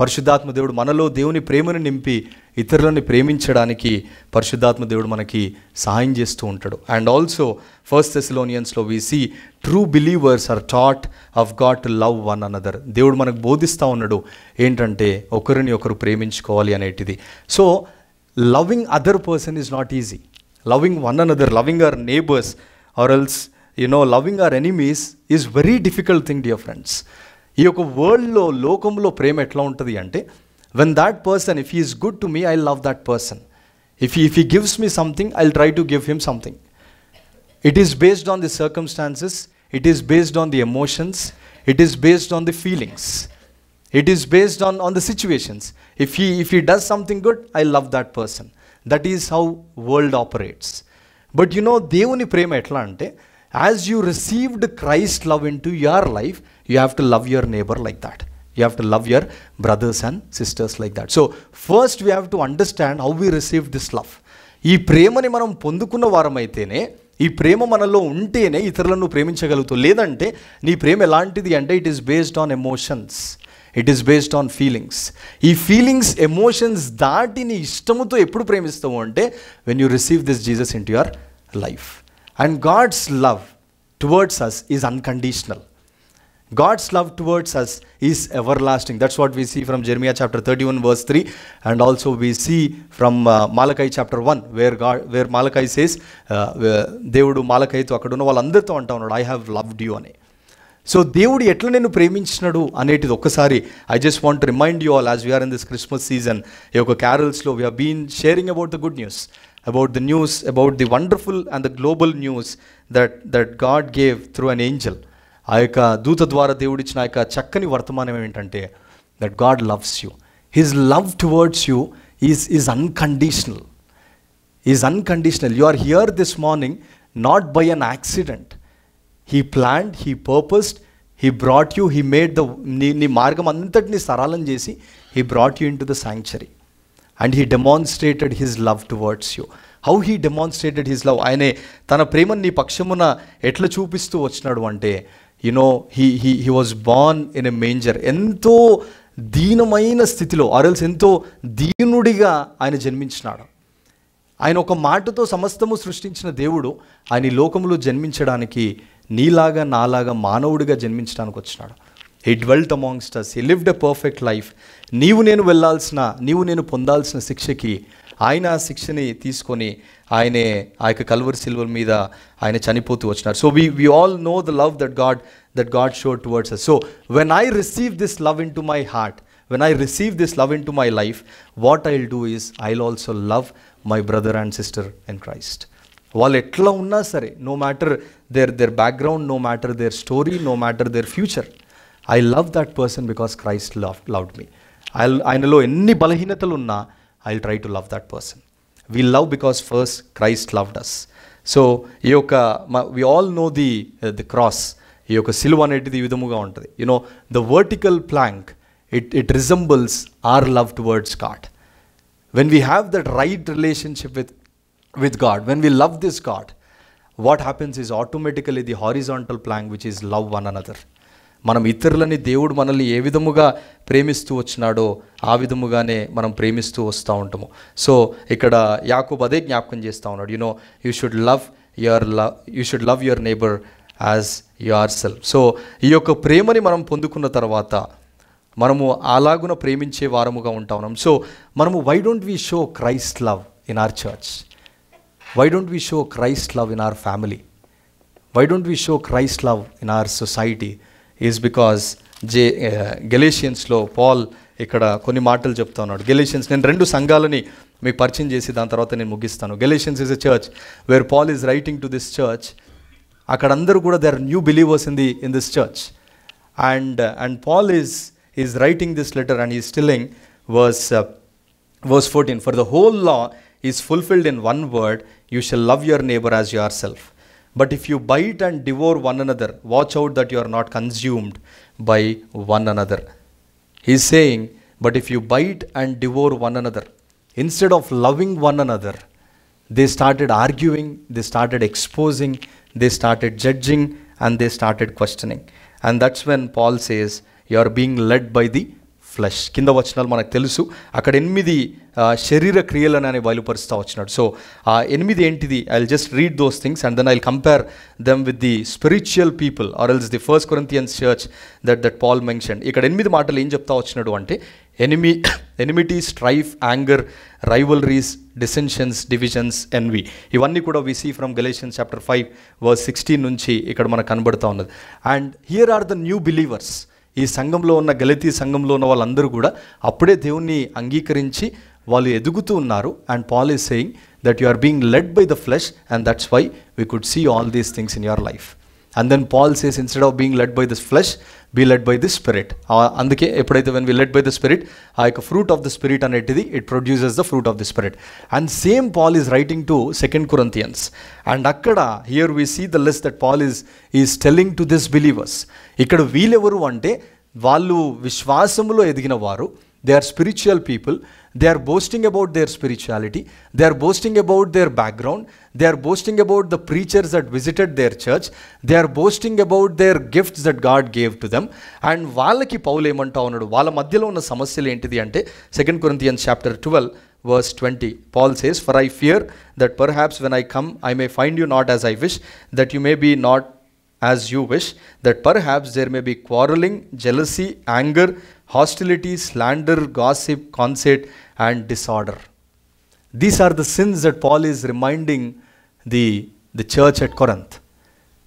పరిశుద్ధాత్మ దేవుడు మనలో దేవుని ప్రేమను నింపి ఇతరులని ప్రేమించడానికి పరిశుద్ధాత్మ దేవుడు మనకి సహాయం చేస్తూ ఉంటాడు అండ్ ఆల్సో ఫస్ట్ సెసిలోనియన్స్లో we see true believers are taught of God to love one another దేవుడు మనకు బోధిస్తూ ఉన్నాడు ఏంటంటే ఒకరిని ఒకరు ప్రేమించుకోవాలి అనేటిది so loving other person is not easy loving one another loving our neighbours or else you know loving our enemies is very difficult thing dear friends ఈ యొక్క వరల్డ్లో లోకంలో ప్రేమ ఎట్లా ఉంటుంది అంటే when that person if is good to me I love that person if if he gives me something I try to give him something it is based on the circumstances it is based on the emotions it is based on the feelings it is based on on the situations if he if he does something good I love that person that is how world operates but you know దేవుని ప్రేమ ఎట్లా అంటే as you received Christ love in to your life you have to love your neighbour like that you have to love your brothers and sisters like that so first we have to understand how we receive this love ఈ ప్రేమని మనం పొందుకున్న వారమైతేనే ఈ ప్రేమ మనలో ఉంటేనే ఇతరులను ప్రేమించగలుగుతావు లేదంటే నీ ప్రేమ ఎలాంటిది అంటే it is based on emotions it is based on feelings ఈ ఫీలింగ్స్ ఎమోషన్స్ దాటి నీ ఇష్టముతో ఎప్పుడు ప్రేమిస్తావు అంటే when you receive this Jesus in to your life And God's love towards us is unconditional. God's love towards us is everlasting. That's what we see from Jeremiah chapter 31 verse 3. And also we see from uh, Malachi chapter 1 where, God, where Malachi says, Devudu Malachi to tuakaduna valandirtho antaunad, I have loved you ane. So, Devudu etla nenu preminchnadu it is okasari. I just want to remind you all as we are in this Christmas season, yoko carols lo, we have been sharing about the good news. about the news, about the wonderful and the global news that, that God gave through an angel. ఆ యొక్క దూత ద్వారా దేవుడిచ్చిన ఆ యొక్క చక్కని వర్తమానం ఏంటంటే that God loves you his love towards you is is unconditional is unconditional you are here this morning not by an accident he planned he purposed he brought you he made the నీ నీ మార్గం అంతటిని సరళం చేసి he brought you in to the sanctuary and he demonstrated his love towards you how he demonstrated his love ఆయనే తన ప్రేమను నీ పక్షమున ఎట్లా చూపిస్తూ వచ్చినాడు అంటే you know he he he was born in a manger ఎంతో దీనమైన స్థితిలో ఆరల్స్ ఎంతో దీనుడిగా ఆయన జన్మించినాడు ఆయన ఒక మాటతో సమస్తము సృష్టించిన దేవుడు ఆయన ఈ లోకంలో జన్మించడానికి నీలాగా నాలాగా మానవుడిగా జన్మించడానికి వచ్చినాడు he dwelt amongst us he lived a perfect life నీవు నేను వెళ్ళాల్సిన నీవు నేను పొందాల్సిన శిక్షకి ఆయన ఆ శిక్షని తీసుకొని ఆయనే ఆ యొక్క కల్వర్ సిల్వర్ మీద ఆయన చనిపోతూ వచ్చినారు so we we all know the love that God that God show towards us so when I receive this love into my heart when I receive this love into my life what I will do is I will also love my brother and sister in Christ వాళ్ళు ఎట్లా ఉన్నా సరే no matter their their background no matter their story no matter their future I love that person because Christ love loved me I ఆయనలో ఎన్ని బలహీనతలు ఉన్నా I try to love that person we love because first Christ loved us so ఈ యొక్క we all know the the cross ఈ యొక్క సిలువ అనేటిది ఈ విధముగా ఉంటుంది you know the vertical plank it it resembles our love towards God when we have that right relationship with with God when we love this God what happens is automatically the horizontal plank which is love one another మనం ఇతరులని దేవుడు మనల్ని ఏ విధముగా ప్రేమిస్తూ వచ్చినాడో ఆ విధముగానే మనం ప్రేమిస్తూ వస్తూ ఉంటాము సో ఇక్కడ యాకూబ్ అదే జ్ఞాపకం చేస్తూ ఉన్నాడు you know you should love your love you should love your neighbour as yourself so ఈ యొక్క ప్రేమని మనం పొందుకున్న తర్వాత మనము అలాగున ప్రేమించే వారముగా ఉంటా ఉన్నాం సో మనము why don't we show Christ love in our church why don't we show Christ love in our family why don't we show Christ love in our society is because జే గెలేషియన్స్లో పాల్ ఇక్కడ కొన్ని మాటలు చెప్తా ఉన్నాడు Galatians నేను రెండు సంఘాలని మీకు పరిచయం చేసి దాని తర్వాత నేను ముగిస్తాను Galatians is a church where Paul is writing to this church అక్కడ అందరూ కూడా they are new believers in the in this church and and Paul is is writing this letter and is stilling verse verse fourteen for the whole law is fulfilled in one word you shall love your neighbour as yourself But if you bite and devour one another, watch out that you are not consumed by one another. He's saying, But if you bite and devour one another, instead of loving one another, they started arguing, they started exposing, they started judging, and they started questioning. And that's when Paul says, You are being led by the flesh కింద వచనాలు మనకు తెలుసు అక్కడ ఎనిమిది శరీర క్రియలను అని బయలుపరుస్తూ వచ్చినాడు సో ఆ ఎనిమిది ఏంటిది I will just read those things and then I will compare them with the spiritual people or else the first Corinthians church that that Paul mention ఇక్కడ ఎనిమిది మాటలు ఏం చెప్తా వచ్చినాడు అంటే ఎనిమి enmity strife anger rivalries dissensions divisions envy ఇవన్నీ కూడా we see from Galatian chapter five verse sixteen నుంచి ఇక్కడ మనకు కనబడుతూ ఉన్నది and here are the new believers ఈ సంఘంలో ఉన్న గలతీ సంఘంలో ఉన్న వాళ్ళందరూ కూడా అప్పుడే దేవుణ్ణి అంగీకరించి వాళ్ళు ఎదుగుతూ ఉన్నారు and Paul is saying that you are being led by the flesh and that's why we could see all these things in your life and then Paul says instead of being led by this flesh be led by this spirit అందుకే ఎప్పుడైతే when we led by the spirit ఆ యొక్క fruit of the spirit అనేటిది it produces the fruit of the spirit and same Paul is writing to second Corinthians and అక్కడ here we see the less that Paul is is telling to this believers ఇక్కడ వీళ్ళెవరు అంటే వాళ్ళు విశ్వాసములో ఎదిగిన వారు they are spiritual people they are boasting about their spirituality they are boasting about their background they are boasting about the preachers that visited their church they are boasting about their gifts that God gave to them and వాళ్ళకి Paul ఏమంటా ఉన్నాడు వాళ్ళ మధ్యలో ఉన్న సమస్యలు ఏంటిది అంటే second Corinthian chapter twelve verse twenty Paul says for I fear that perhaps when I come I may find you not as I wish that you may be not as you wish, that perhaps there may be quarreling, jealousy, anger, hostility, slander, gossip, conceit, and disorder. These are the sins that Paul is reminding the, the church at Corinth.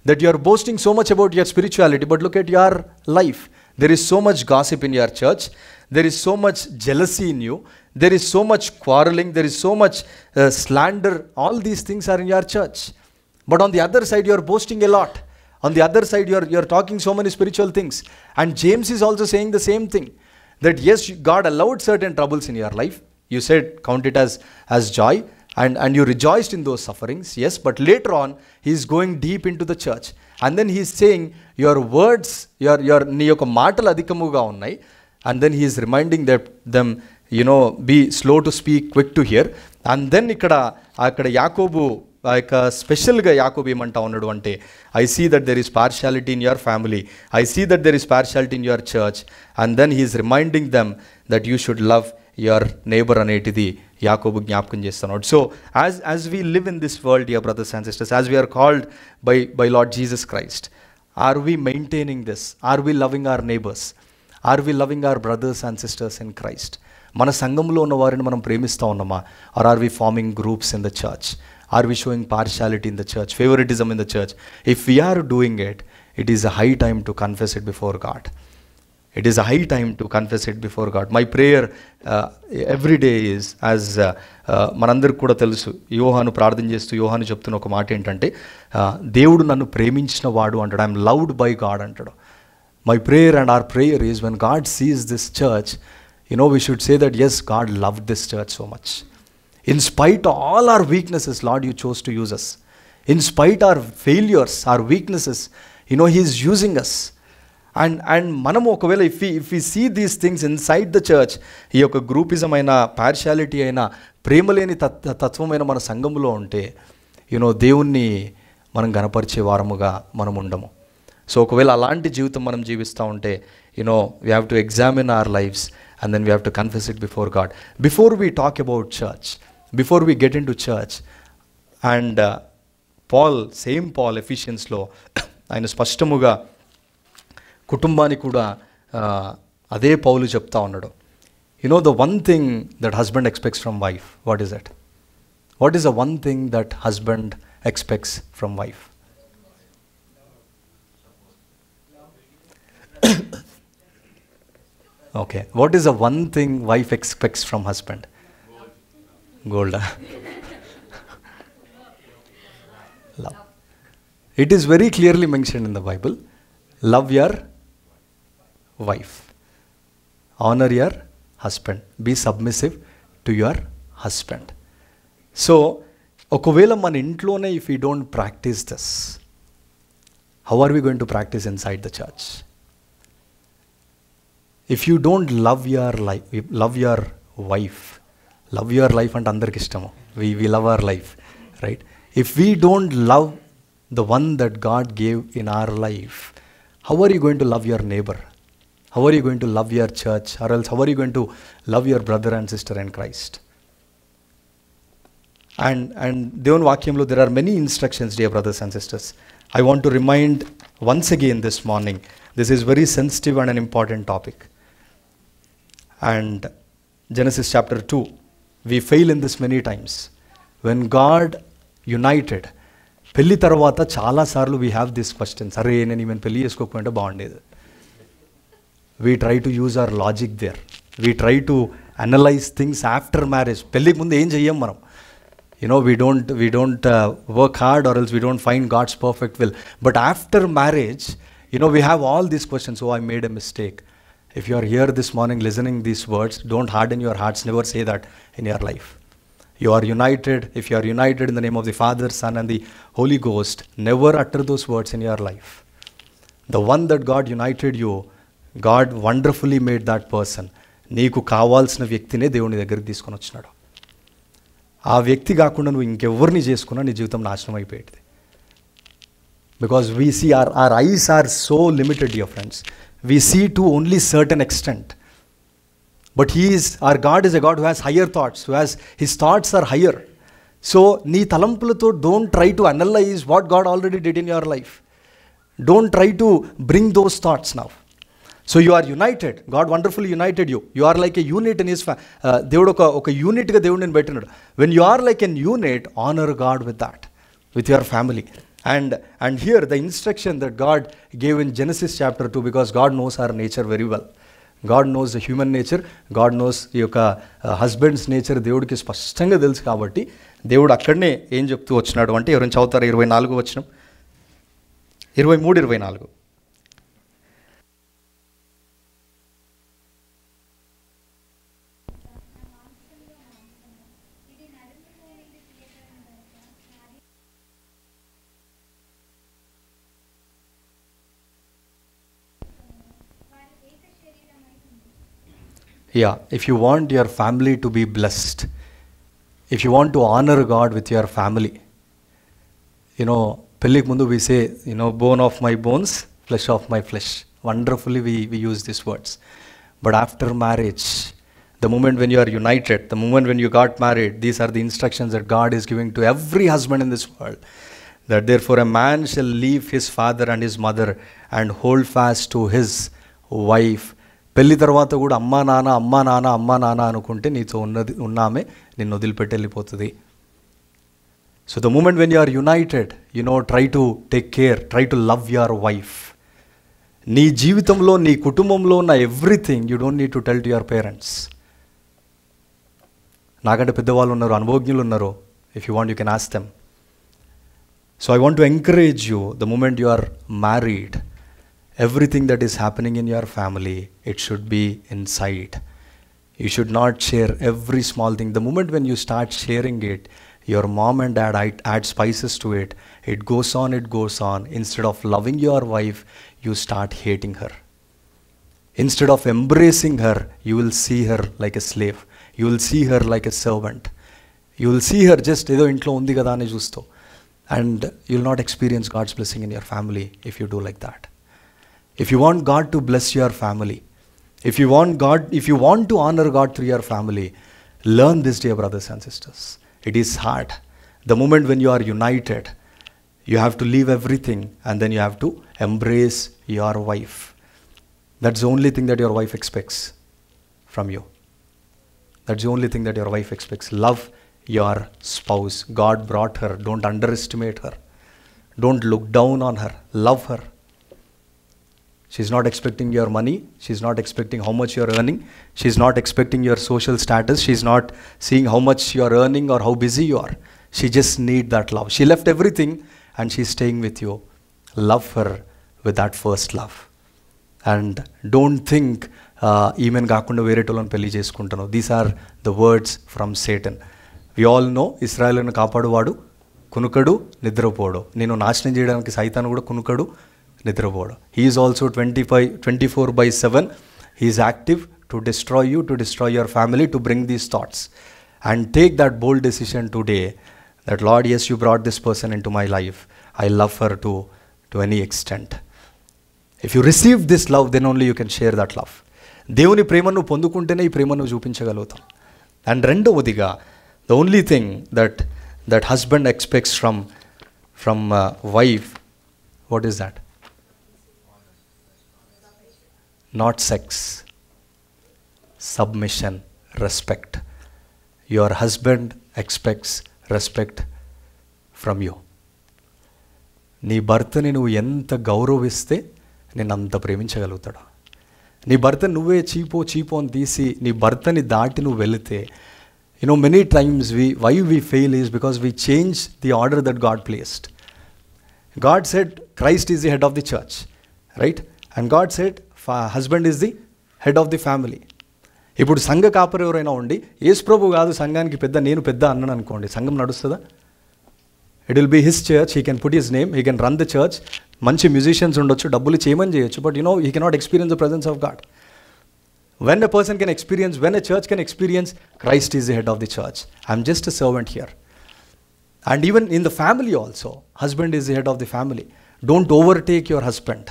That you are boasting so much about your spirituality, but look at your life. There is so much gossip in your church. There is so much jealousy in you. There is so much quarreling. There is so much uh, slander. All these things are in your church. But on the other side, you are boasting a lot. On the other side, you're, you're talking so many spiritual things. And James is also saying the same thing that yes, God allowed certain troubles in your life. You said, count it as, as joy, and, and you rejoiced in those sufferings. Yes, but later on, he's going deep into the church. And then he's saying, Your words, your, your niyoko matal adhikamuga unnai. And then he is reminding them, you know, be slow to speak, quick to hear. And then ikkada, akkada Yakobu ఆ యొక్క స్పెషల్గా యాకోబు ఏమంటా ఉన్నాడు అంటే I see that there is partiality in your family I see that there is partiality in your church and then he is reminding them that you should love your neighbour అనేటిది యాకోబు జ్ఞాపకం చేస్తున్నాడు so as as we live in this world your brothers and sisters as we are called by by Lord Jesus Christ are we maintaining this are we loving our neighbours are we loving hour brothers and sisters in Christ మన సంఘంలో ఉన్న వారిని మనం ప్రేమిస్తూ ఉన్నామా are are we forming groups in the church are we showing partiality in the church favouritism in the church if we are doing it it is a high time to confess it before God it is a high time to confess it before God my prayer everyday is as మనందరికి కూడా తెలుసు యోహాను ప్రార్థన చేస్తూ యోహాను చెప్తున్న ఒక మాట ఏంటంటే దేవుడు నన్ను ప్రేమించిన వాడు అంటాడు ఐఎమ్ లవ్డ్ బై గాడ్ అంటాడు my prayer and our prayer is when God sees this church you know we should say that yes God love this church so much in spite all our weaknesses Lord you chose to use us in spite our failures our weaknesses you know he is using us and and మనము ఒకవేళ if if you see these things inside the church ఈ యొక్క groupism అయినా partiality అయినా ప్రేమలేని తత్ తత్వమైన మన సంఘంలో ఉంటే యూనో దేవుణ్ణి మనం గనపరిచే వారముగా మనం ఉండము సో ఒకవేళ అలాంటి జీవితం మనం జీవిస్తూ ఉంటే you know we have to examine our lives and then we have to confess it before God before we talk about church before we get into church and Paul same Paul ఎఫిషియన్స్లో ఆయన స్పష్టముగా కుటుంబానికి కూడా అదే Paul చెప్తా ఉన్నాడు you know the one thing that husband expects from wife what is that what is the one thing that husband expects from wife okay what is the one thing wife expects from husband Golda. Love. It is very clearly mentioned in the Bible. Love your wife. Honor your husband. Be submissive to your husband. So, if we don't practice this, how are we going to practice inside the church? If you don't love your, life, love your wife, love your life అంటే అందరికి ఇష్టము we we love our life right if we don't love the one that God gave in our life how are you going to love your neighbour how are you going to love your church or else how are you going to love your brother and sister and Christ and and దేవుని వాక్యంలో there are many instructions dear brothers and sisters I want to remind once again this morning this is very sensitive and an important topic and Genesis chapter two we fail in this many times when God united పెళ్ళి తర్వాత చాలాసార్లు we have this questions అరే నేను ఈమెను పెళ్ళి చేసుకోకపోయింటే బాగుండేది we try to use our logic there we try to analyse things after marriage పెళ్ళికి ముందు ఏం చెయ్యం మనం you know we don't we don't work hard or else we don't find God's perfect will but after marriage you know we have all these questions oh I made a mistake If you are here this morning listening these words, don't harden your hearts. Never say that in your life. You are united. If you are united in the name of the Father, Son, and the Holy Ghost, never utter those words in your life. The one that God united you, God wonderfully made that person. నీకు కావాల్సిన వ్యక్తినే దేవుని దగ్గరికి తీసుకొని వచ్చినాడు ఆ వ్యక్తి కాకుండా నువ్వు ఇంకెవరిని చేసుకున్నా నీ జీవితం నాశనం అయిపోయేది because we see our our eyes are so limited your friends we see to only certain extent but he is our god is a god who has higher thoughts who has his thoughts are higher so ni talampulato don't try to analyze what god already did in your life don't try to bring those thoughts now so you are united god wonderfully united you you are like a unit in his devudu oka okay, unit ga devudu ni when you are like a unit honor god with that with your family and, and here the instruction that God gave in Genesis chapter 2 because God knows our nature very well. God knows the human nature. God knows your uh, husband's nature. They would kiss first thing of the scabbardy. They would actually name Angel Tuachna 20 or in Chowta Irvinalgo Vachnum. Irvin Mood Irvinalgo. Yeah, if you want your family to be blessed, if you want to honor God with your family, you know, Pellik Mundu we say, you know, bone of my bones, flesh of my flesh. Wonderfully we, we use these words. But after marriage, the moment when you are united, the moment when you got married, these are the instructions that God is giving to every husband in this world. That therefore a man shall leave his father and his mother and hold fast to his wife పెళ్లి తర్వాత కూడా అమ్మా నాన్న అమ్మా నాన్న అమ్మా నాన్న అనుకుంటే నీతో ఉన్నది ఉన్నామే నిన్ను వదిలిపెట్టి వెళ్ళిపోతుంది so the moment when you are united you know try to take care try to love your wife నీ జీవితంలో నీ కుటుంబంలో ఉన్న everything you don't need to tell to your parents నాకంటే పెద్దవాళ్ళు ఉన్నారు అనుభవజ్ఞులు ఉన్నారు if you want you can ask them so I want to encourage you the moment you are married everything that is happening in your family, it should be in sight. You should not share every small thing. The moment when you start sharing it, your mom and dad add spices to it. It goes on, it goes on. Instead of loving your wife, you start hating her. Instead of embracing her, you will see her like a slave. You will see her like a servant. You will see her just and you will not experience God's blessing in your family if you do like that. If you want God to bless your family, if you want God, if you want to honor God through your family, learn this, dear brothers and sisters. It is hard. The moment when you are united, you have to leave everything and then you have to embrace your wife. That's the only thing that your wife expects from you. That's the only thing that your wife expects. Love your spouse. God brought her. Don't underestimate her. Don't look down on her. Love her. She's not expecting your money. She's not expecting how much you're earning. She's not expecting your social status. She's not seeing how much you're earning or how busy you are. She just needs that love. She left everything and she's staying with you. Love her with that first love. And don't think ఈమెను కాకుండా వేరేటోళ్ళని These are the words from Satan. We all know all know ఇస్రాయల్ను కాపాడువాడు కునుకడు నిద్రపోడు నేను నాశనం చేయడానికి సైతాను కూడా కునుకడు he is also 25, 24 by 7. He is active to destroy you, to destroy your family, to bring these thoughts. And take that bold decision today that, Lord, yes, you brought this person into my life. I love her to, to any extent. If you receive this love, then only you can share that love. దేవుని ప్రేమను పొందుకుంటేనే ఈ ప్రేమను చూపించగలుగుతాం and రెండవదిగా the only thing that that husband expects from from wife what is that not sex submission respect your husband expects respect from you నీ భర్తని నువ్వు ఎంత గౌరవిస్తే నేను అంత ప్రేమించగలుగుతాడు నీ భర్త నువ్వే చీపో చీపో అని తీసి నీ భర్తని దాటి నువ్వు వెళితే you know many times we why we fail is because we change the order that God placed God set Christ is the head of the church right and God set husband is the head of the family ఇప్పుడు సంఘ కాపరి ఎవరైనా ఉండి ప్రభు కాదు సంఘానికి పెద్ద నేను పెద్ద అన్నాను అనుకోండి సంఘం నడుస్తుందా it will be his church he can put his name he can run the church మంచి మ్యూజిషియన్స్ ఉండొచ్చు డబ్బులు చేయమని చేయొచ్చు but you know he cannot experience the presence of God when a person can experience when a church can experience Christ is the head of the church I'm just a servant here and even in the family also husband is the head of the family don't overtake your husband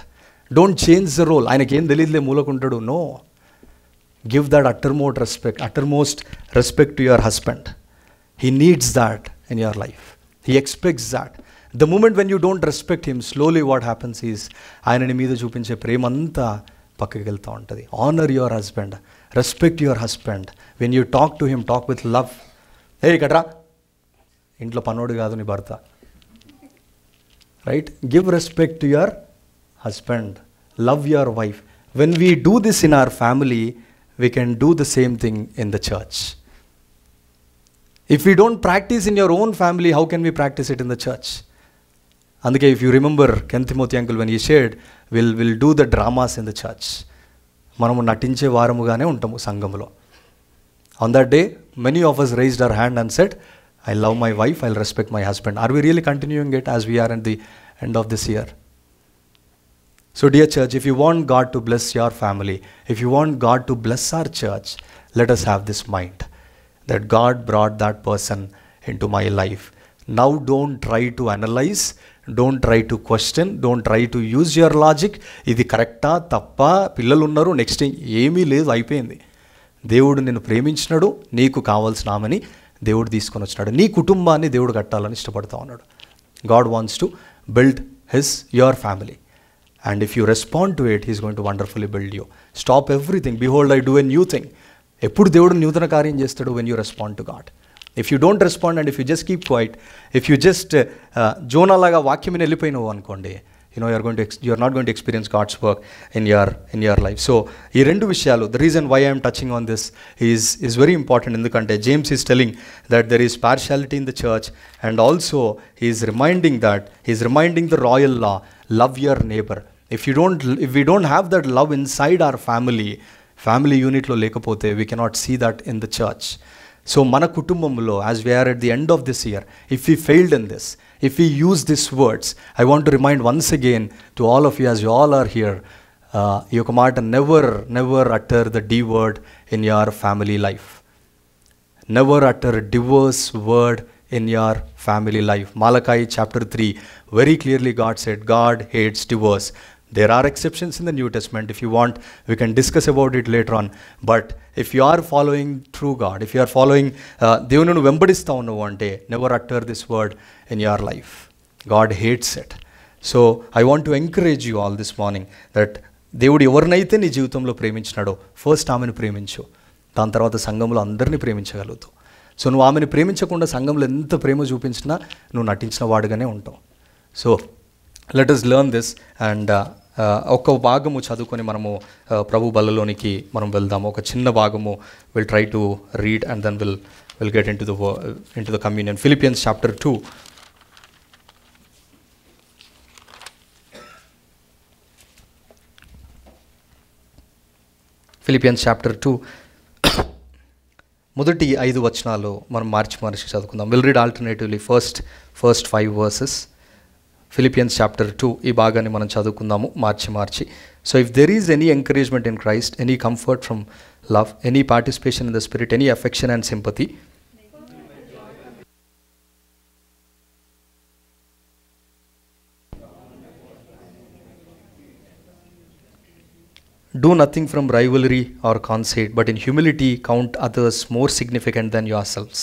don't change the role ఆయనకి ఏం తెలియదులే మూలకుంటాడు no give that uttermost respect uttermost respect to your husband he needs that in your life he expects that the moment when you don't respect him slowly what happens is ఆయనని మీద చూపించే ప్రేమంతా పక్కకి వెళ్తూ ఉంటుంది honour your husband respect your husband when you talk to him talk with love ఏ కట్రా ఇంట్లో పనోడు కాదు నీ భర్త right give respect to your husband, love your wife. When we do this in our family, we can do the same thing in the church. If we don't practice in your own family, how can we practice it in the church? And if you remember, Ken Timothy uncle, when he shared, we'll, we'll do the dramas in the church. మనము నటించే వారముగానే ఉంటాము సంఘంలో on that day many of us raised our hand and said I love my wife I respect my husband are we really continuing it as we are at the end of this year so, dear church, if you want God to bless your family, if you want God to bless our church, let us have this mind that God brought that person into my life. Now, don't try to analyze, don't try to question, don't try to use your logic. Idi correcta, tappa, pillalunnaru, next thing, yemi lez, aipendi. దేవుడు నేను ప్రేమించినాడు నీకు కావాల్సినామని దేవుడు తీసుకొని వచ్చినాడు నీ కుటుంబాన్ని దేవుడు కట్టాలని ఇష్టపడతా ఉన్నాడు God wants to build his your family. And if you respond to it, He's going to wonderfully build you. Stop everything. Behold, I do a new thing. ఎప్పుడు దేవుడు నూతన కార్యం చేస్తాడు when you respond to God if you don't respond and if you just keep quiet if you just Jonah లాగా వాక్యం వెళ్ళిపోయినావు అనుకోండి you know you're going to you're not going to experience god's work in your in your life so ee rendu the reason why i am touching on this is is very important in the context james is telling that there is partiality in the church and also he is reminding that he is reminding the royal law love your neighbor if you don't if we don't have that love inside our family family lo, యూనిట్లో లేకపోతే we cannot see that in the church. So మన as we are at the end of this year, if we failed in this. If we use these words, I want to remind once again to all of you as you all are here, uh, you and never, never utter the D word in your family life. Never utter a divorce word in your family life. Malachi chapter 3, very clearly God said, God hates divorce. There are exceptions in the New Testament. If you want, we can discuss about it later on. But if you are following true God, if you are following దేవుని వెంబడిస్తూ ఉన్నావు అంటే never utter this word in your life God hates it so I want to encourage you all this morning that దేవుడు ఎవరినైతే నీ జీవితంలో ప్రేమించినాడో first ఆమెను ప్రేమించు దాని తర్వాత సంఘంలో అందరినీ ప్రేమించగలుగుతావు సో నువ్వు ఆమెను ప్రేమించకుండా సంఘంలో ఎంత ప్రేమ చూపించినా నువ్వు నటించిన వాడుగానే ఉంటావు so let us learn this and ఒక భాగము చదువుకొని మనము ప్రభు బలలోనికి మనం వెళ్దాము ఒక చిన్న భాగము will try to read and then will will get in to the in to the communion Philippians chapter two Philippians chapter two మొదటి ఐదు వచనాలు మనం మార్చి మార్చి చదువుకుందాం will read alternatively first first five verses Philippians chapter two ఈ భాగాన్ని మనం చదువుకుందాము మార్చి మార్చి so if there is any encouragement in Christ any comfort from love any participation in the spirit any affection and sympathy Do nothing from rivalry or conceit, but in humility count others more significant than yourselves.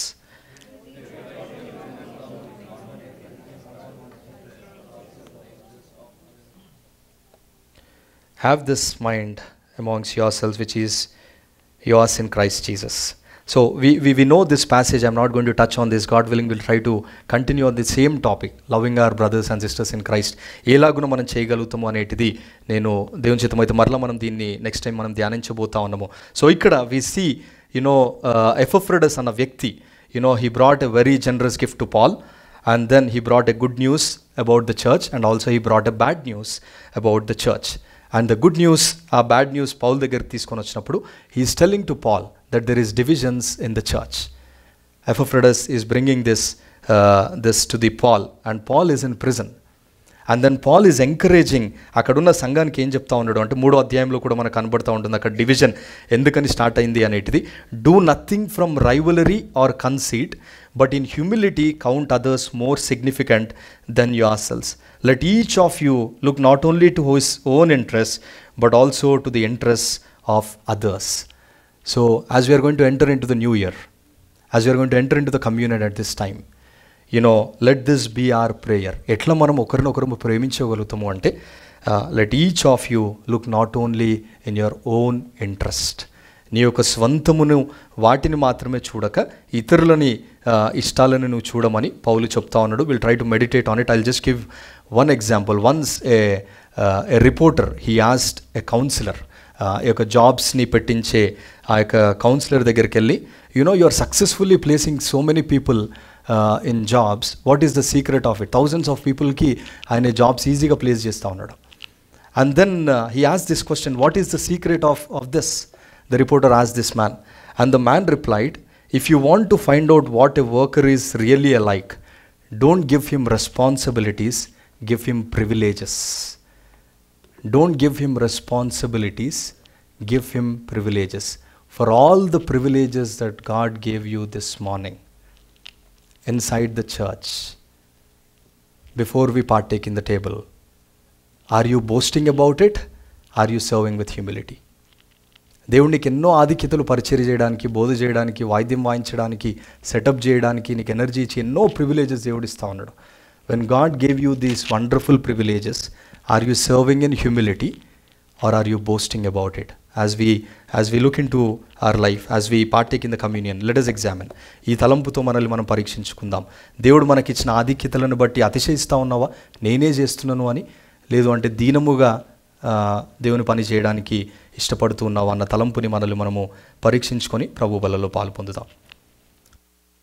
have this mind amongst yourselves which is yours in Christ Jesus. So we, we, know this passage, I'm not going to touch on this. God willing, we'll try to continue on the same topic, loving our brothers and sisters in Christ. ఎలాగున మనం చేయగలుగుతాము అనేటిది నేను దేవుని చిత్తమైతే మరలా మనం దీన్ని నెక్స్ట్ టైం మనం ధ్యానించబోతా ఉన్నాము సో ఇక్కడ వి సీ యునో ఎఫ్రడస్ అన్న వ్యక్తి he brought a very generous gift to Paul and then he brought a good news about the church, and also he brought a bad news about the church and the good news ఆ bad news Paul దగ్గర తీసుకొని వచ్చినప్పుడు he is telling to Paul that there is divisions in the church Epaphroditus is bringing this this to the Paul and Paul is in prison and then Paul is encouraging అక్కడున్న సంఘానికి ఏం చెప్తా ఉండడం అంటే మూడో అధ్యాయంలో కూడా మనకు కనబడుతూ ఉంటుంది అక్కడ డివిజన్ ఎందుకని స్టార్ట్ అయింది అనేటిది do nothing from rivalry or conceit but in humility count others more significant than yourselves. Let each of you look not only to his own interests, but also to the interests of others. So, as we are going to enter into the new year, as we are going to enter into the communion at this time, you know, let this be our prayer. ఎట్లా మనం ఒకరినొకరు ప్రేమించగలుగుతాము అంటే let each of you look not only in your own interest నీ యొక్క స్వంతమును వాటిని మాత్రమే చూడక ఇతరులని ఇష్టాలను నువ్వు చూడమని పౌలు చెప్తా ఉన్నాడు will try to meditate on it I'll just give one example once a a reporter he asked a counsellor ఈ యొక్క జాబ్స్ని పెట్టించే ఆ యొక్క కౌన్సిలర్ దగ్గరికి వెళ్ళి you know you are successfully placing so many people in jobs what is the secret of it thousands of పీపుల్కి ఆయన జాబ్స్ ఈజీగా ప్లేస్ చేస్తూ ఉన్నాడు అండ్ దెన్ హీ ఆస్ this question what is the secret of of this the reporter ఆస్ this man and the man replied if you want to find out what a worker is really like, don't give him responsibilities, give him privileges. Don't give him responsibilities, give him privileges. For all the privileges that God gave you this morning inside the church, before we partake in the table, are you boasting about it? Are you serving with humility? దేవుడికి ఎన్నో ఆధిక్యతలు పరిచయం చేయడానికి బోధ చేయడానికి వాయిద్యం వాయించడానికి setup చేయడానికి నీకు energy ఇచ్చి ఎన్నో ప్రివిలేజెస్ దేవుడు ఇస్తూ ఉన్నాడు when God gave you these wonderful privileges are you serving in humility are are you boasting about it as we as we look into our life as we partake in the communion let's examine ఈ తలంపుతో మనల్ని మనం పరీక్షించుకుందాం దేవుడు మనకిచ్చిన ఆధిక్యతలను బట్టి అతిశయిస్తూ ఉన్నావా నేనే చేస్తున్నాను అని లేదు అంటే దీనముగా దేవుని పని చేయడానికి ఇష్టపడుతూ ఉన్నావు అన్న తలంపుని మనల్ని మనము పరీక్షించుకొని ప్రభు బలలో పాలు పొందుతాం